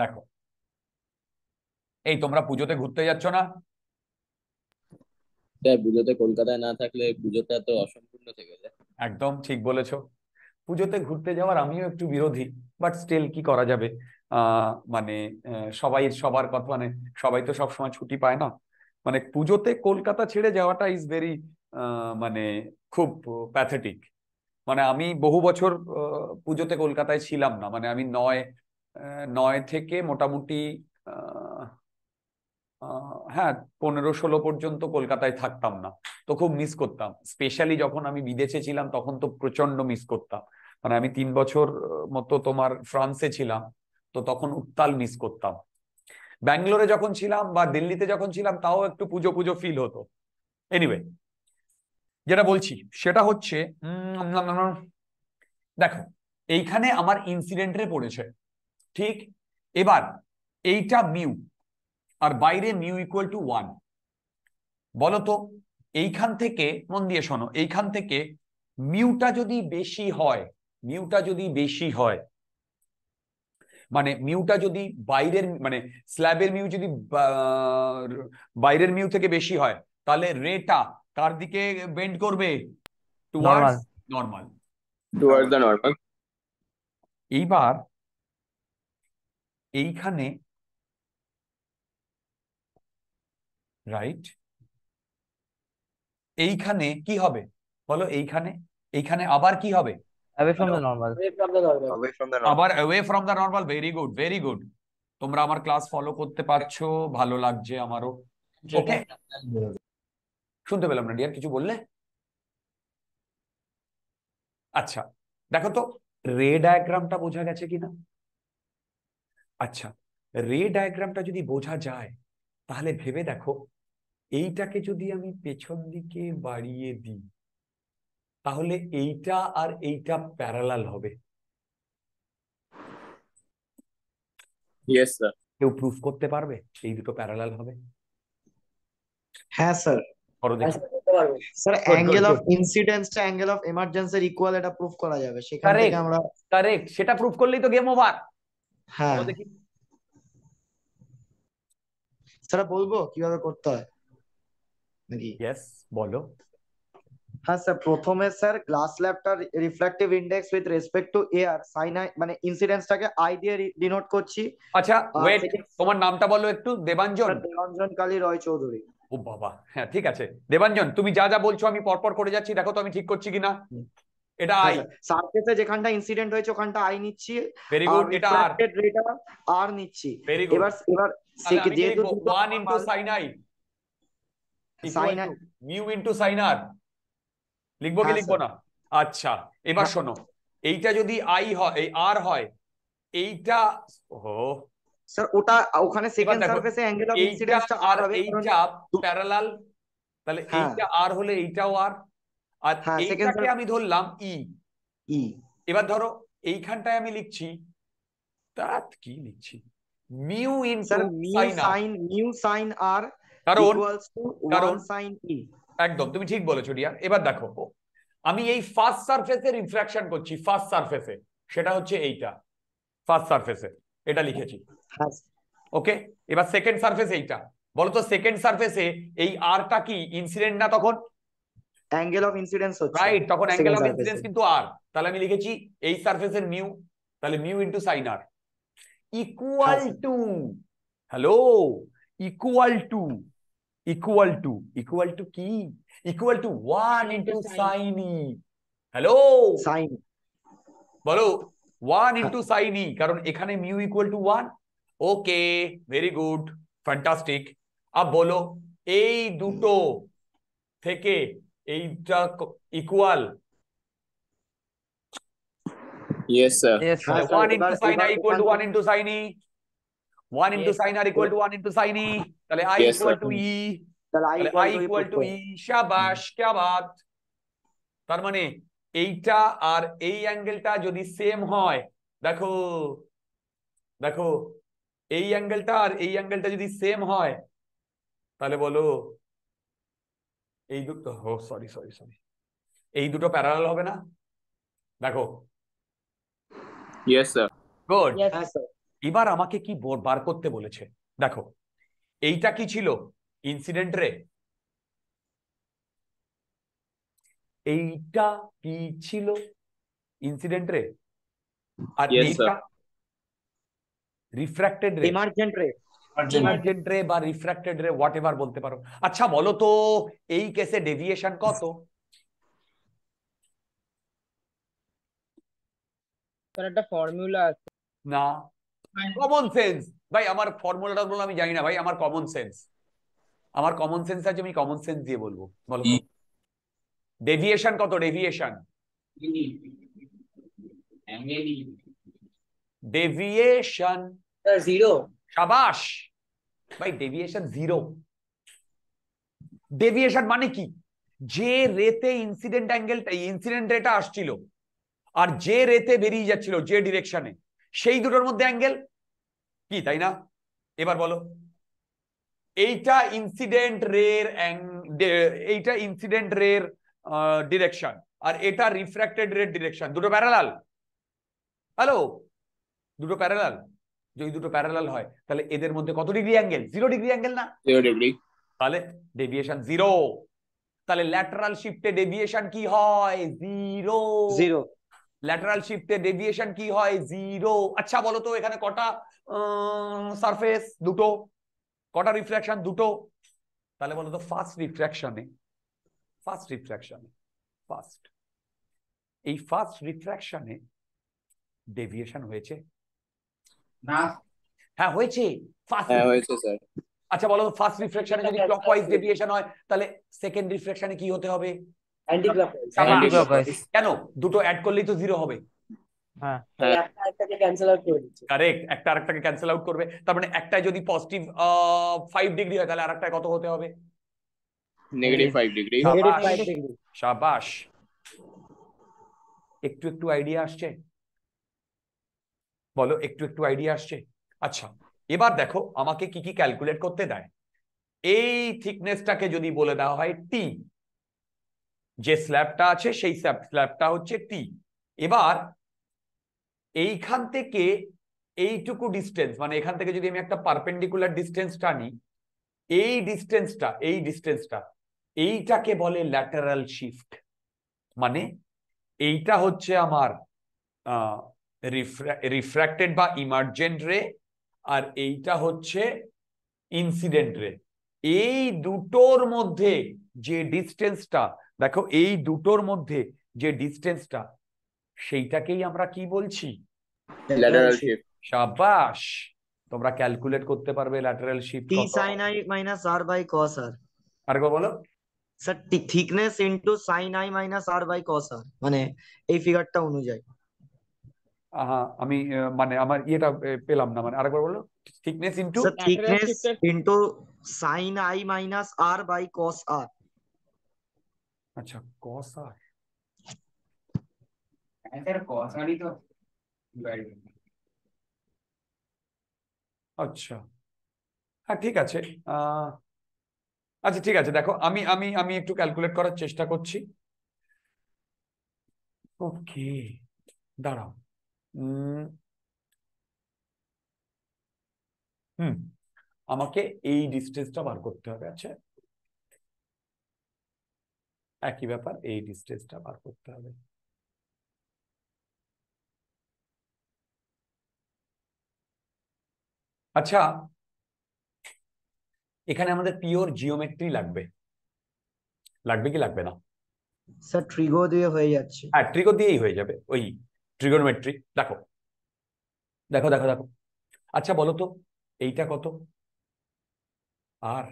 দেখো এই তোমরা পুজোতে ঘুরতে যাচ্ছ না
পুজোতে কলকাতায় না থাকলে পুজোটা তো অসম্পূর্ণ থেকে যায়
একদম ঠিক বলেছো পুজোতে ঘুরতে যাওয়ার আমিও একটু বিরোধী বাট স্টিল কি করা যাবে মানে সবাই সবার কথা মানে সবাই তো সবসময় ছুটি পায় না মানে পুজোতে কলকাতা ছেড়ে যাওয়াটা ইজ ভেরি মানে খুব প্যাথেটিক মানে আমি বহু বছর পুজোতে কলকাতায় ছিলাম না মানে আমি নয় নয় থেকে মোটামুটি হ্যাঁ পনেরো ষোলো পর্যন্ত কলকাতায় থাকতাম না তো খুব মিস করতাম স্পেশালি যখন আমি বিদেশে ছিলাম তখন তো প্রচন্ড মিস করতাম মানে আমি তিন বছর মতো তোমার ফ্রান্সে ছিলাম তো তখন উত্তাল মিস করতাম ব্যাঙ্গালোরে যখন ছিলাম বা দিল্লিতে যখন ছিলাম তাও একটু পুজো পুজো ফিল হতো এনিওয়ে যেটা বলছি সেটা হচ্ছে দেখো এইখানে আমার ইনসিডেন্টে পড়েছে ঠিক এবার এইটা মিউ আর বাইরে মিউ ইকুয়াল টু ওয়ান বলতো এইখান থেকে মন দিয়ে শোনো এইখান থেকে মিউটা যদি বেশি হয় মিউটা যদি বেশি হয় মানে মিউটা যদি বাইরের মানে স্ল্যাবের মিউ যদি বাইরের মিউ থেকে বেশি হয় তাহলে রেটা কার দিকে বেন্ড করবে টুয়ার্ডস নরমাল নরমাল এইবার এইখানে রাইট এইখানে কি হবে বলো এইখানে এইখানে আবার কি হবে আবার away from the normal very good very good তোমরা আমার ক্লাস ফলো করতে পারছো ভালো লাগছে আমারও ওকে শুনতে পেলাম না ডিয়ার কিছু বললে আচ্ছা দেখো তো রে ডায়াগ্রামটা বোঝা গেছে কিনা আচ্ছা রে ডায়াগ্রামটা যদি বোঝা যায় তাহলে ভেবে দেখো এইটাকে যদি আমি পেছন দিকে বাড়িয়ে দিই তাহলে এইটা আর এইটা প্যারালাল হবে কেউ প্রুফ করতে পারবে এই দুটো প্যারালাল হবে হ্যাঁ sir
sir angle of angle of এটা প্রুফ করা যাবে
কারেক্ট সেটা প্রুফ করলেই তো গেম ওভার
হ্যাঁ দেখি স্যার বলবো কিভাবে করতে হয়
নাকি ইয়েস বলো
হ্যাঁ স্যার প্রথমে স্যার গ্লাস ল্যাবটার reflective index with respect to air sine মানে ইনসিডেন্সটাকে আই দিয়ে ডিনোট করছি
আচ্ছা ওয়েট তোমার নামটা বলো একটু দেবাঞ্জন দেবাঞ্জন কালী রয় চৌধুরী ও বাবা হ্যাঁ ঠিক আছে দেবাঞ্জন তুমি যা যা বলছো আমি পরপর করে যাচ্ছি দেখো তো আমি ঠিক করছি কিনা এটা আই
সারফেসে যেখানটা ইনসিডেন্ট হয়েছে ওখানটা আই নিচ্ছি ভেরি গুড এটা আর রেটা
আর নিচ্ছি এবার এবার যেহেতু 1 into sin i sin i mu sin r লিখবো কি হ্যাঁ, লিখবো না আচ্ছা এবার হ্যাঁ। শোনো এইটা যদি আই হয় এই আর হয় এইটা ও স্যার ওটা ওখানে সেকেন্ড সারফেসে অ্যাঙ্গেল অফ ইনসিডেন্সটা আর হবে এইটা প্যারালাল তাহলে হ্যাঁ। এইটা আর হলে এইটাও আর আর হ্যাঁ, এইটাকে আমি ধরলাম ই e। ই e। এবার ধরো এইখানটায় আমি লিখছি তার কি লিখছি mu into sine mu sine r কারণ কারণ সাইন ই e। একদম তুমি ঠিক বলেছো ডিয়ার এবার দেখো আমি এই ফার্স্ট সারফেসে রিফ্র্যাকশন করছি ফার্স্ট সারফেসে সেটা হচ্ছে এইটা ফার্স্ট সারফেসে এটা লিখেছি হ্যাঁ। ওকে এবার সেকেন্ড সারফেস এইটা বলতো সেকেন্ড সারফেসে এই আরটা কি ইনসিডেন্ট না তখন অ্যাঙ্গেল অফ ইনসিডেন্স হচ্ছে রাইট তখন অ্যাঙ্গেল অফ ইনসিডেন্স কিন্তু আর তাহলে আমি লিখেছি এই সারফেসের মিউ তাহলে mu into sine r equal to hello equal to equal to equal to কি equal to one into sine e hello sine বলো ওয়ান ইন্টু সাইন ই কারণ এখানে mu equal to one okay very good fantastic আর বলো এই দুটো থেকে aটা equal
yes sir 1 * sin a =
1 * sin e 1 * sin a = 1 * sin e তাহলে a = e তাহলে a = e শাবাশ কি বাত তার মানে aটা আর এই অ্যাঙ্গেলটা যদি सेम হয় দেখো দেখো এই অ্যাঙ্গেলটা আর এই অ্যাঙ্গেলটা যদি सेम হয় তাহলে বলো এই দুটো সরি সরি সরি এই দুটো প্যারালাল হবে না দেখো এবার আমাকে কি বার করতে বলেছে দেখো এইটা কি ছিল ইনসিডেন্ট রে এইটা কি ছিল ইনসিডেন্ট রে আর এইটা রিফ্র্যাক্টেড রে ইমার্জেন্ট রে ইমার্জেন্ট রে বা রিফ্র্যাক্টেড রে হোয়াট এভার বলতে পারো আচ্ছা বলো তো এই কেসে ডেভিয়েশন কত
একটা ফর্মুলা
আছে না কমন সেন্স ভাই আমার ফর্মুলাটা বললাম আমি জানি না ভাই আমার কমন সেন্স আমার কমন সেন্স আছে আমি কমন সেন্স দিয়ে বলবো বলো ডেভিয়েশন কত ডেভিয়েশন ডেভিয়েশন জিরো সাবাস ভাই ডেভিয়েশন জিরো ডেভিয়েশন মানে কি যে রেতে ইনসিডেন্ট অ্যাঙ্গেলটা ইনসিডেন্ট রেটা আসছিল আর যে রেতে বেরিয়ে যাচ্ছিল যে ডিরেকশনে সেই দুটোর মধ্যে অ্যাঙ্গেল কি তাই না এবার বলো এইটা ইনসিডেন্ট রের এইটা ইনসিডেন্ট রের ডিরেকশন আর এটা রিফ্র্যাক্টেড রের ডিরেকশন দুটো প্যারালাল হ্যালো দুটো প্যারালাল যদি দুটো প্যারালাল হয় তাহলে এদের মধ্যে কত degree angle zero degree angle না জিরো ডিগ্রি তাহলে ডেভিয়েশন জিরো তাহলে ল্যাটারাল শিফটে ডেভিয়েশন কি হয় জিরো জিরো ল্যাটারাল শিফটে ডেভিয়েশন কি হয় জিরো আচ্ছা বলো তো এখানে কটা সারফেস দুটো কটা রিফ্র্যাকশন দুটো তাহলে বলো তো ফার্স্ট রিফ্র্যাকশনে ফার্স্ট রিফ্র্যাকশনে ফার্স্ট এই ফার্স্ট রিফ্র্যাকশনে ডেভিয়েশন হয়েছে না হ্যাঁ হয়েছে ফার্স্ট হ্যাঁ, হয়েছে আচ্ছা বলো ফার্স্ট রিফ্লেকশনে যদি ক্লকওয়াইজ ডেভিয়েশন হয় তাহলে সেকেন্ড রিফ্লেকশনে কি হতে হবে কেন দুটো অ্যাড করলেই তো জিরো হবে হ্যাঁ। একটা আরেকটাকে ক্যান্সেল আউট করবে তার মানে একটাই যদি পজিটিভ ফাইভ ডিগ্রি হয় তাহলে আরেকটায় কত হতে হবে নেগেটিভ ফাইভ ডিগ্রি সাবাস একটু একটু আইডিয়া আসছে বলো একটু একটু আইডিয়া আসছে আচ্ছা এবার দেখো আমাকে কি কি ক্যালকুলেট করতে দেয় এই থিকনেসটাকে যদি বলে দেওয়া হয় টি যে স্ল্যাবটা আছে সেই স্ল্যাবটা হচ্ছে টি এবার এইখান থেকে এইটুকু ডিস্টেন্স মানে এখান থেকে যদি আমি একটা পারপেন্ডিকুলার ডিস্টেন্স টানি এই ডিস্টেন্সটা এই ডিস্টেন্সটা এইটাকে বলে ল্যাটারাল শিফট মানে এইটা হচ্ছে আমার রিফ্র্যাক্টেড বা ইমার্জেন্ট রে আর এইটা হচ্ছে ইনসিডেন্ট রে এই দুটোর মধ্যে যে ডিস্টেন্সটা দেখো এই দুটোর মধ্যে যে ডিস্টেন্সটা সেইটাকেই আমরা কি বলছি সাবাস তোমরা ক্যালকুলেট করতে পারবে ল্যাটারাল শিফট টি আর
বাই r cos আর
আরেকবার বলো sir thickness into sin i r cos r মানে এই ফিগারটা অনুযায়ী আমি মানে আমার ইয়েটা পেলাম না মানে আরেকবার বলো thickness into thickness into
sine i minus r by cos r
আচ্ছা কস আর আচ্ছা হ্যাঁ ঠিক আছে আচ্ছা ঠিক আছে দেখো আমি আমি আমি একটু ক্যালকুলেট করার চেষ্টা করছি ওকে দাঁড়াও হুম আমাকে এই ডিস্টেন্সটা বার করতে হবে আচ্ছা একই ব্যাপার এই ডিস্টেন্সটা বার করতে হবে আচ্ছা এখানে আমাদের পিওর জিওমেট্রি লাগবে লাগবে কি লাগবে না
স্যার ট্রিগো দিয়ে হয়ে যাচ্ছে
হ্যাঁ ট্রিগো দিয়েই হয়ে যাবে ওই ট্রিগোনোমেট্রি দেখো দেখো দেখো দেখো আচ্ছা বলো তো এইটা কত আর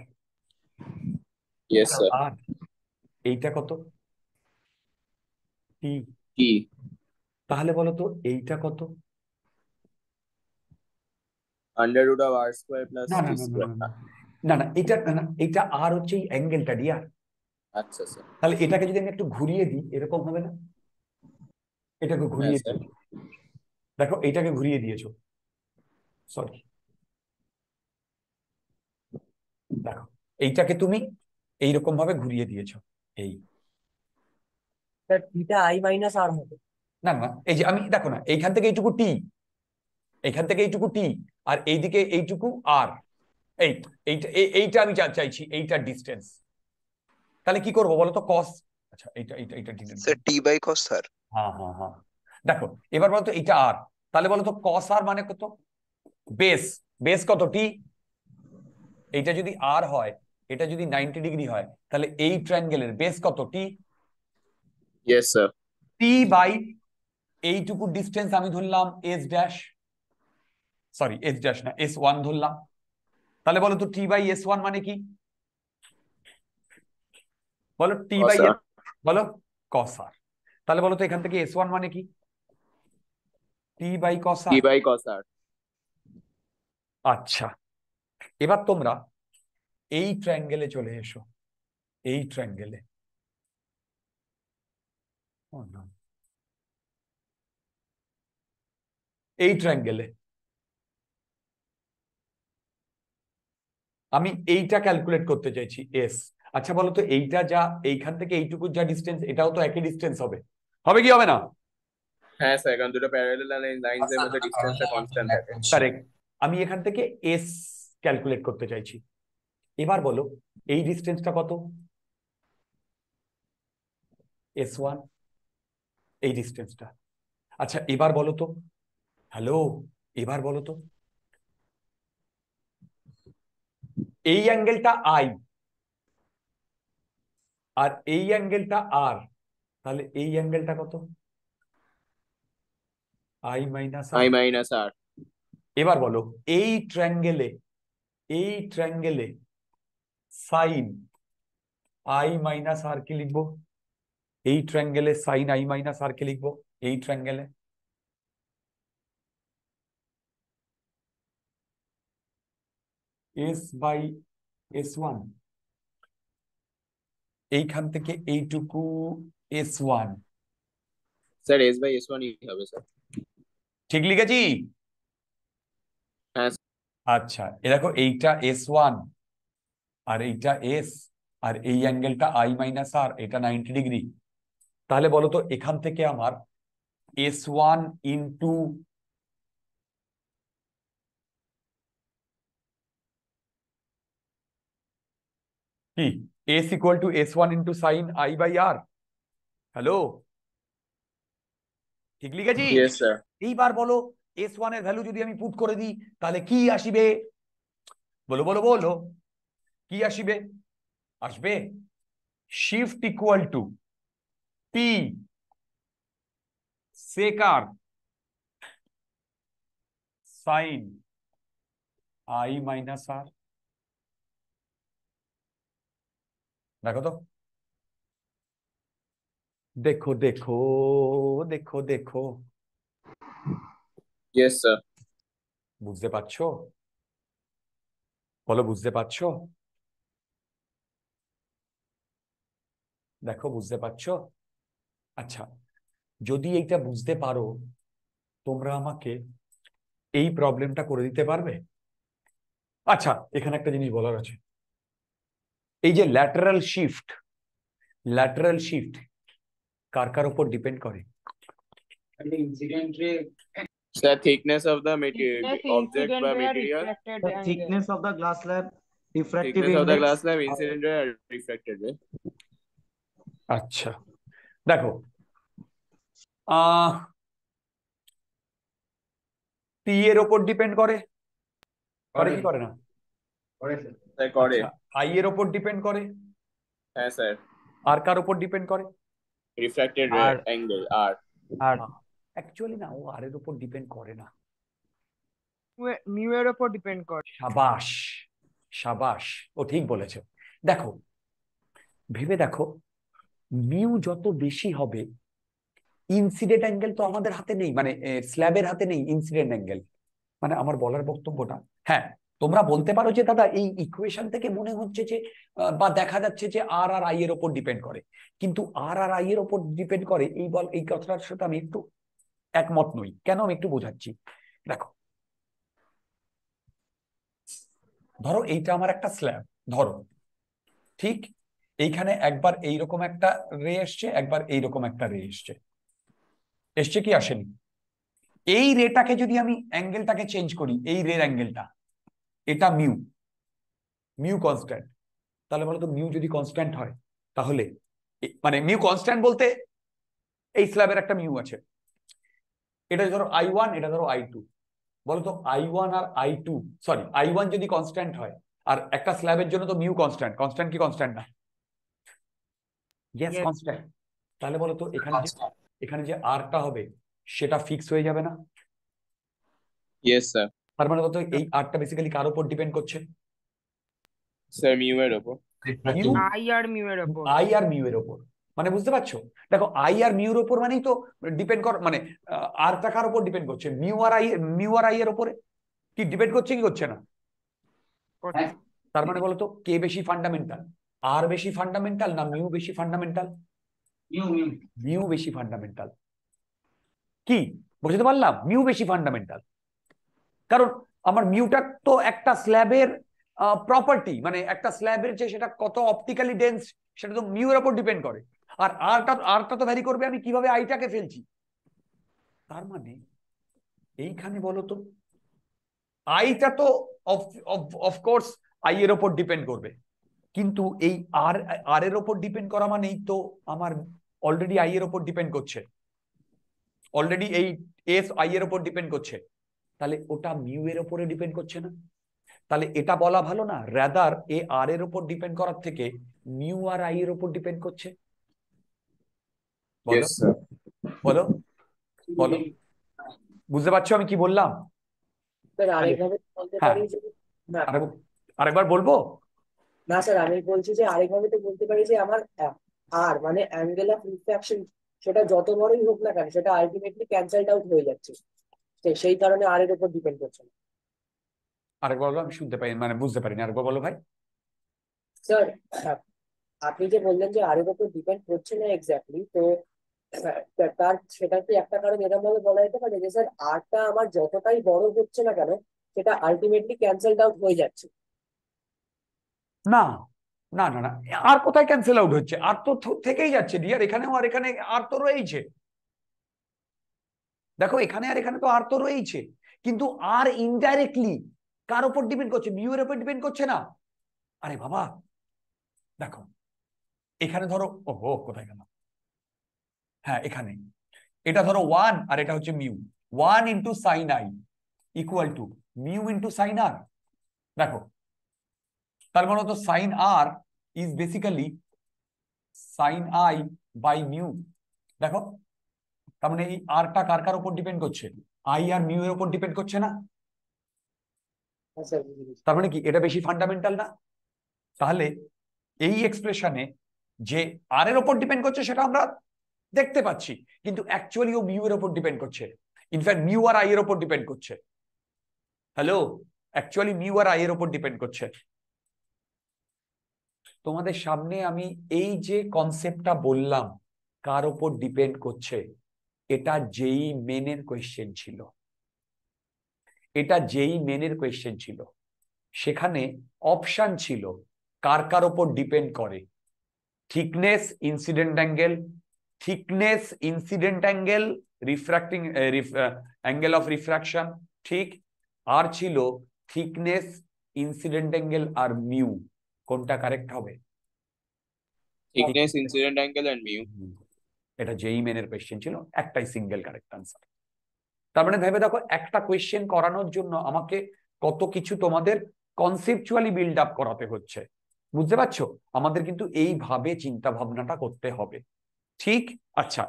আর এইটা কত
টি টি
তাহলে বলো তো এইটা কত under root of r square plus না না না না এটা না এটা আর হচ্ছে এই অ্যাঙ্গেলটা ডিয়ার আচ্ছা স্যার তাহলে এটাকে যদি আমি একটু ঘুরিয়ে দিই এরকম হবে না এটাকে হ্যাঁ, ঘুরিয়ে দেখো এটাকে ঘুরিয়ে দিয়েছো সরি দেখো এইটাকে তুমি এইরকম ভাবে ঘুরিয়ে দিয়েছো এই
থিটা আই মাইনাস আর হবে
না না এই যে আমি দেখো না এইখান থেকে এইটুকু টি এইখান থেকে এইটুকু টি আর এইদিকে এইটুকু আর এই এইটা এইটা আমি চাইছি এইটা ডিস্টেন্স তাহলে কি করবো বলো তো কস আচ্ছা এইটা এইটা এইটা টি বাই কস স্যার হ্যাঁ হ্যাঁ হ্যাঁ দেখো এবার বলতো এটা আর তাহলে বলতো কস আর মানে কত বেস বেস কত টি এইটা যদি আর হয় এটা যদি 90 ডিগ্রি হয় তাহলে এই ট্রায়াঙ্গেলের বেস কত টি টি বাই এইটুকু ডিস্টেন্স আমি ধরলাম s dash sorry s dash না এস ওয়ান ধরলাম তাহলে বলো তো টি বাই এস ওয়ান মানে কি বলো টি বাই বলো কস আর তাহলে বলো তো এখান থেকে এস ওয়ান মানে কি বাই বাই আচ্ছা এবার তোমরা এই ট্রায়াঙ্গেলে চলে এসো এই ট্রায়াঙ্গেলে এই ট্রায়াঙ্গেলে আমি এইটা ক্যালকুলেট করতে চাইছি এস আচ্ছা বলো তো এইটা যা এইখান থেকে এইটুকু যা ডিস্টেন্স এটাও তো একই ডিস্টেন্স হবে হবে কি হবে না
হ্যাঁ স্যার কারণ দুটো লাইনস এর আচ্ছা, মধ্যে ডিসটেন্সটা আচ্ছা, কনস্ট্যান্ট আচ্ছা, থাকে
কারেক্ট আমি এখান থেকে এস ক্যালকুলেট করতে চাইছি এবার বলো এই ডিসটেন্সটা কত এস ওয়ান এই ডিসটেন্সটা আচ্ছা এবার বলো তো হ্যালো এবার বলো তো এই অ্যাঙ্গেলটা আই আর এই অ্যাঙ্গেলটা আর তাহলে এই অ্যাঙ্গেলটা কত i minus i minus r এবার বলো এই ট্র্যাঙ্গেলে এই ট্র্যাঙ্গেলে সাইন আই মাইনাস আর কি লিখবো এই ট্র্যাঙ্গেলে সাইন আই মাইনাস আর কি লিখবো এই ট্র্যাঙ্গেলে এস বাই এস ওয়ান এইখান থেকে এইটুকু s one
sir s by s হবে স্যার
ঠিক লিখেছি হ্যাঁ, আচ্ছা এ দেখো এইটা এস ওয়ান আর এইটা এস আর এই অ্যাঙ্গেলটা আই মাইনাস আর এটা নাইনটি ডিগ্রি তাহলে বলো তো এখান থেকে আমার এস ওয়ান ইন্টু কি s equal to s1 into sin i by r হ্যালো ঠিক লিখেছি এইবার বলো এস ওয়ান এর ভ্যালু যদি আমি পুট করে দিই তাহলে কি আসিবে বলো বলো বলো কি আসিবে আসবে শিফট ইকুয়াল টু পি সেকার সাইন আই মাইনাস আর দেখো তো দেখো দেখো দেখো দেখো বুঝতে পারছো বলো বুঝতে পারছো দেখো বুঝতে পারছো আচ্ছা যদি এইটা বুঝতে পারো তোমরা আমাকে এই প্রবলেমটা করে দিতে পারবে আচ্ছা এখানে একটা জিনিস বলার আছে এই যে ল্যাটারাল শিফট ল্যাটারাল শিফট কার কার উপর ডিপেন্ড করে
the thickness of the material object by material
the thickness
of the glass slab refractive thickness index. of the glass slab incident ray and refracted ray আচ্ছা দেখো আহ P এর উপর depend করে করে কি করে না করে স্যার করে আই আচ্ছা, এর উপর ডিপেন্ড করে হ্যাঁ স্যার আর কার উপর ডিপেন্ড করে
রিফ্র্যাক্টেড অ্যাঙ্গেল আর
আর অ্যাকচুয়ালি না ও আর এর উপর ডিপেন্ড করে না মিউ এর উপর ডিপেন্ড করে সাবাস সাবাস ও ঠিক বলেছে দেখো ভেবে দেখো মিউ যত বেশি হবে ইনসিডেন্ট অ্যাঙ্গেল তো আমাদের হাতে নেই মানে স্ল্যাবের হাতে নেই ইনসিডেন্ট অ্যাঙ্গেল মানে আমার বলার বক্তব্যটা হ্যাঁ তোমরা বলতে পারো যে দাদা এই ইকুয়েশন থেকে মনে হচ্ছে যে বা দেখা যাচ্ছে যে আর আর আই এর ওপর ডিপেন্ড করে কিন্তু আর আর আই এর ওপর ডিপেন্ড করে এই বল এই কথাটার সাথে আমি একটু একমত নই কেন আমি একটু বোঝাচ্ছি দেখো ধরো এইটা আমার একটা স্ল্যাব ধরো ঠিক এইখানে একবার এইরকম একটা রে এসছে একবার এইরকম একটা রে এসছে এসছে কি আসেনি এই রেটাকে যদি আমি অ্যাঙ্গেলটাকে চেঞ্জ করি এই রের অ্যাঙ্গেলটা এটা মিউ মিউ কনস্ট্যান্ট তাহলে বলতো মিউ যদি কনস্ট্যান্ট হয় তাহলে মানে মিউ কনস্ট্যান্ট বলতে এই স্ল্যাবের একটা মিউ আছে এটা ধরো আই ওয়ান এটা ধরো আই টু বলতো আই ওয়ান আর i two sorry i one যদি কনস্ট্যান্ট হয় আর একটা স্ল্যাবের জন্য তো মিউ কনস্ট্যান্ট কনস্ট্যান্ট কি কনস্ট্যান্ট না ইয়েস কনস্ট্যান্ট তাহলে বলতো এখানে এখানে যে এখানে যে আরটা হবে সেটা ফিক্স হয়ে যাবে না ইয়েস স্যার তার মানে বলতো হ্যাঁ। এই আর্টটা বেসিক্যালি কার উপর ডিপেন্ড করছে স্যার মিউ এর উপর
আই আর মিউ এর
উপর আই আর মিউ এর উপর মানে বুঝতে পারছো দেখো আই আর মিউর উপর মানেই তো ডিপেন্ড কর মানে টা কার উপর ডিপেন্ড করছে মিউ আর আই মিউ আর আই এর উপরে কি ডিপেন্ড করছে কি করছে না হ্যাঁ। তার মানে বলতো কে বেশি ফান্ডামেন্টাল আর বেশি ফান্ডামেন্টাল না মিউ বেশি ফান্ডামেন্টাল মিউ বেশি ফান্ডামেন্টাল কি বুঝতে পারলাম মিউ বেশি ফান্ডামেন্টাল কারণ আমার মিউটাক তো একটা স্ল্যাবের প্রপার্টি মানে একটা স্ল্যাবের যে সেটা কত অপটিক্যালি ডেন্স সেটা তো মিউর ওপর ডিপেন্ড করে আর আরটা আরটা তো ভ্যারি করবে আমি কিভাবে আইটাকে ফেলছি তার মানে এইখানে বলো তো আইটা তো অফকোর্স আই এর ওপর ডিপেন্ড করবে কিন্তু এই আর আর এর ওপর ডিপেন্ড করা মানেই তো আমার অলরেডি আই এর ওপর ডিপেন্ড করছে অলরেডি এই এস আই এর ওপর ডিপেন্ড করছে তাহলে ওটা মিউ এর ওপরে ডিপেন্ড করছে না তাহলে এটা বলা ভালো না রেদার এ আর এর ওপর ডিপেন্ড করার থেকে মিউ আর আই এর ওপর ডিপেন্ড করছে বলো বলো বলো বুঝতে পারছো আমি কি বললাম
হ্যাঁ। আরেকবার বলবো না স্যার আমি বলছি যে আরেকভাবে তো বলতে পারি যে আমার আর মানে অ্যাঙ্গেল অফ রিফ্র্যাকশন সেটা যত বড়ই হোক না কেন সেটা আলটিমেটলি ক্যান্সেলড আউট হয়ে যাচ্ছে সেই কারণে আর এর উপর ডিপেন্ড করছে না
আরেকবার বলো আমি শুনতে পাই মানে বুঝতে পারিনি আরেকবার বলো ভাই
স্যার আপনি যে বললেন যে আর এর উপর ডিপেন্ড করছে না এক্স্যাক্টলি তো তার সেটা কি একটা কারণ এরকম ভাবে বলা যেতে পারে যে স্যার আরটা আমার যতটাই বড় হচ্ছে না কেন সেটা আলটিমেটলি ক্যান্সেলড আউট হয়ে যাচ্ছে
না না না না আর কোথায় ক্যান্সেল আউট হচ্ছে আর তো থেকেই যাচ্ছে ডিয়ার এখানে আর এখানে আর তো রয়েছে দেখো এখানে আর এখানে তো আর তো রয়েছে কিন্তু আর ইনডাইরেক্টলি কার ওপর ডিপেন্ড করছে মিউর ওপর ডিপেন্ড করছে না আরে বাবা দেখো এখানে ধরো হো কোথায় গেল হ্যাঁ এখানে এটা ধরো ওয়ান আর এটা হচ্ছে mu one into sine i equal to mu into sine r দেখো তার মানে তো sine r is basically sine i by mu দেখো তার মানে এই আরটা কার কার উপর ডিপেন্ড করছে আই আর মিউ এর উপর ডিপেন্ড করছে না হ্যাঁ তার মানে কি এটা বেশি ফান্ডামেন্টাল না তাহলে এই এক্সপ্রেশনে যে আর এর উপর ডিপেন্ড করছে সেটা আমরা দেখতে পাচ্ছি কিন্তু অ্যাকচুয়ালি ও মিউ এর উপর ডিপেন্ড করছে ইনফ্যাক্ট মিউ আর আই এর উপর ডিপেন্ড করছে হ্যালো অ্যাকচুয়ালি মিউ আর আই এর উপর ডিপেন্ড করছে তোমাদের সামনে আমি এই যে কনসেপ্টটা বললাম কার ওপর ডিপেন্ড করছে এটা যেই মেনের কোয়েশ্চেন ছিল এটা যেই মেনের কোয়েশ্চেন ছিল সেখানে অপশান ছিল কার কার ওপর ডিপেন্ড করে thickness incident angle thickness incident angle refracting angle of refraction ঠিক আর ছিল থিকনেস ইনসিডেন্ট অ্যাঙ্গেল আর মিউ কোনটা কারেক্ট হবে thickness incident angle and mu এটা জেই মেনের কোয়েশ্চেন ছিল একটাই সিঙ্গেল কারেক্ট আনসার তার মানে ভেবে দেখো একটা কোয়েশ্চেন করানোর জন্য আমাকে কত কিছু তোমাদের কনসেপচুয়ালি বিল্ড আপ করাতে হচ্ছে বুঝতে পারছো আমাদের কিন্তু এইভাবে চিন্তা ভাবনাটা করতে হবে ঠিক আচ্ছা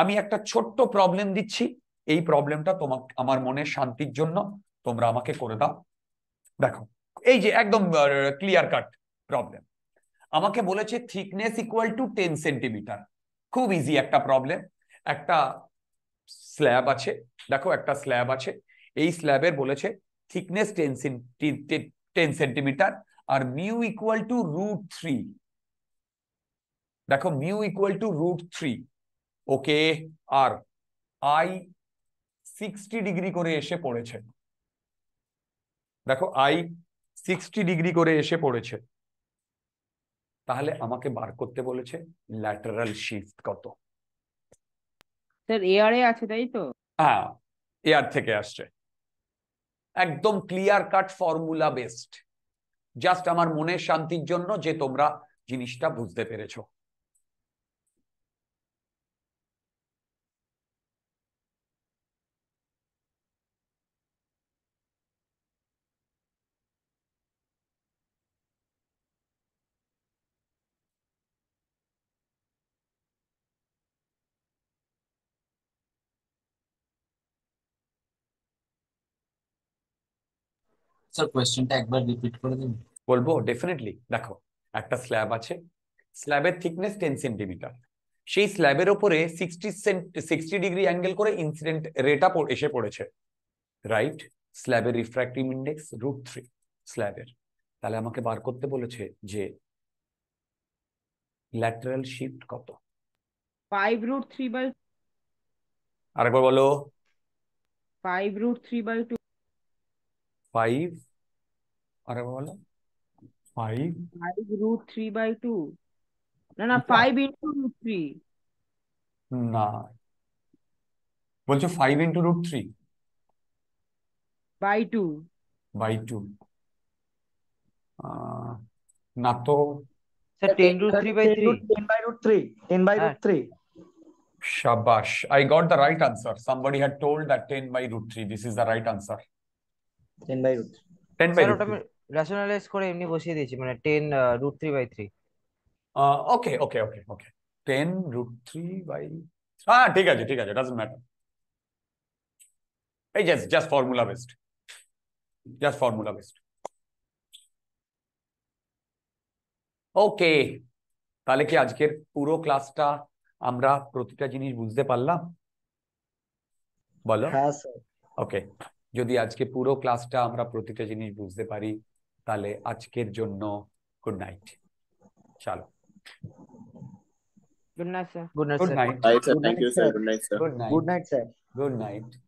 আমি একটা ছোট্ট প্রবলেম দিচ্ছি এই প্রবলেমটা তোমার আমার মনে শান্তির জন্য তোমরা আমাকে করে দাও দেখো এই যে একদম ক্লিয়ার কাট প্রবলেম আমাকে বলেছে thickness equal to ten centimetre খুব ইজি একটা প্রবলেম একটা স্ল্যাব আছে দেখো একটা স্ল্যাব আছে এই স্ল্যাবের বলেছে থিকনেস টেন টেন সেন্টিমিটার আর mu equal to root three দেখো mu equal to root three okay আর আই সিক্সটি ডিগ্রি করে এসে পড়েছে দেখো আই সিক্সটি ডিগ্রি করে এসে পড়েছে তাহলে হ্যাঁ। আমাকে বার করতে বলেছে ল্যাটারাল শিফট কত
স্যার এআর এ আছে তাই তো
হ্যাঁ এআর থেকে আসছে একদম clear cut formula based just আমার মনের শান্তির জন্য যে তোমরা জিনিসটা বুঝতে পেরেছো স্যার কোয়েশ্চেনটা একবার রিপিট করে দিন বলবো ডেফিনেটলি দেখো একটা স্ল্যাব আছে স্ল্যাবের থিকনেস টেন সেন্টিমিটার সেই স্ল্যাবের ওপরে সিক্সটি সিক্সটি ডিগ্রি অ্যাঙ্গেল করে ইনসিডেন্ট রেটা এসে পড়েছে রাইট স্ল্যাবের রিফ্র্যাক্টিভ ইন্ডেক্স রুট থ্রি স্ল্যাবের তাহলে আমাকে বার করতে বলেছে যে ল্যাটারাল শিফট কত
ফাইভ রুট থ্রি বাই আরেকবার বলো five root three by two
five और अब बोलो five
five root three by two ना ना फाइव इनटू रूट थ्री
ना बोल चुके five into root three by by two आ, ना तो
sir ten root ten by root three ten by root three rationalise করে এমনি বসিয়ে দিয়েছি মানে ten root three by three
okay okay okay okay ten root three by হ্যাঁ ঠিক আছে ঠিক আছে ডাজন্ট ম্যাটার এই just just formula based just formula based okay তাহলে কি আজকের পুরো ক্লাসটা আমরা প্রতিটা জিনিস বুঝতে পারলাম বলো হ্যাঁ স্যার ওকে যদি আজকে পুরো ক্লাসটা আমরা প্রতিটা জিনিস বুঝতে পারি তাহলে আজকের জন্য গুড নাইট চলো
good night sir good night good night good night sir good night good night sir good night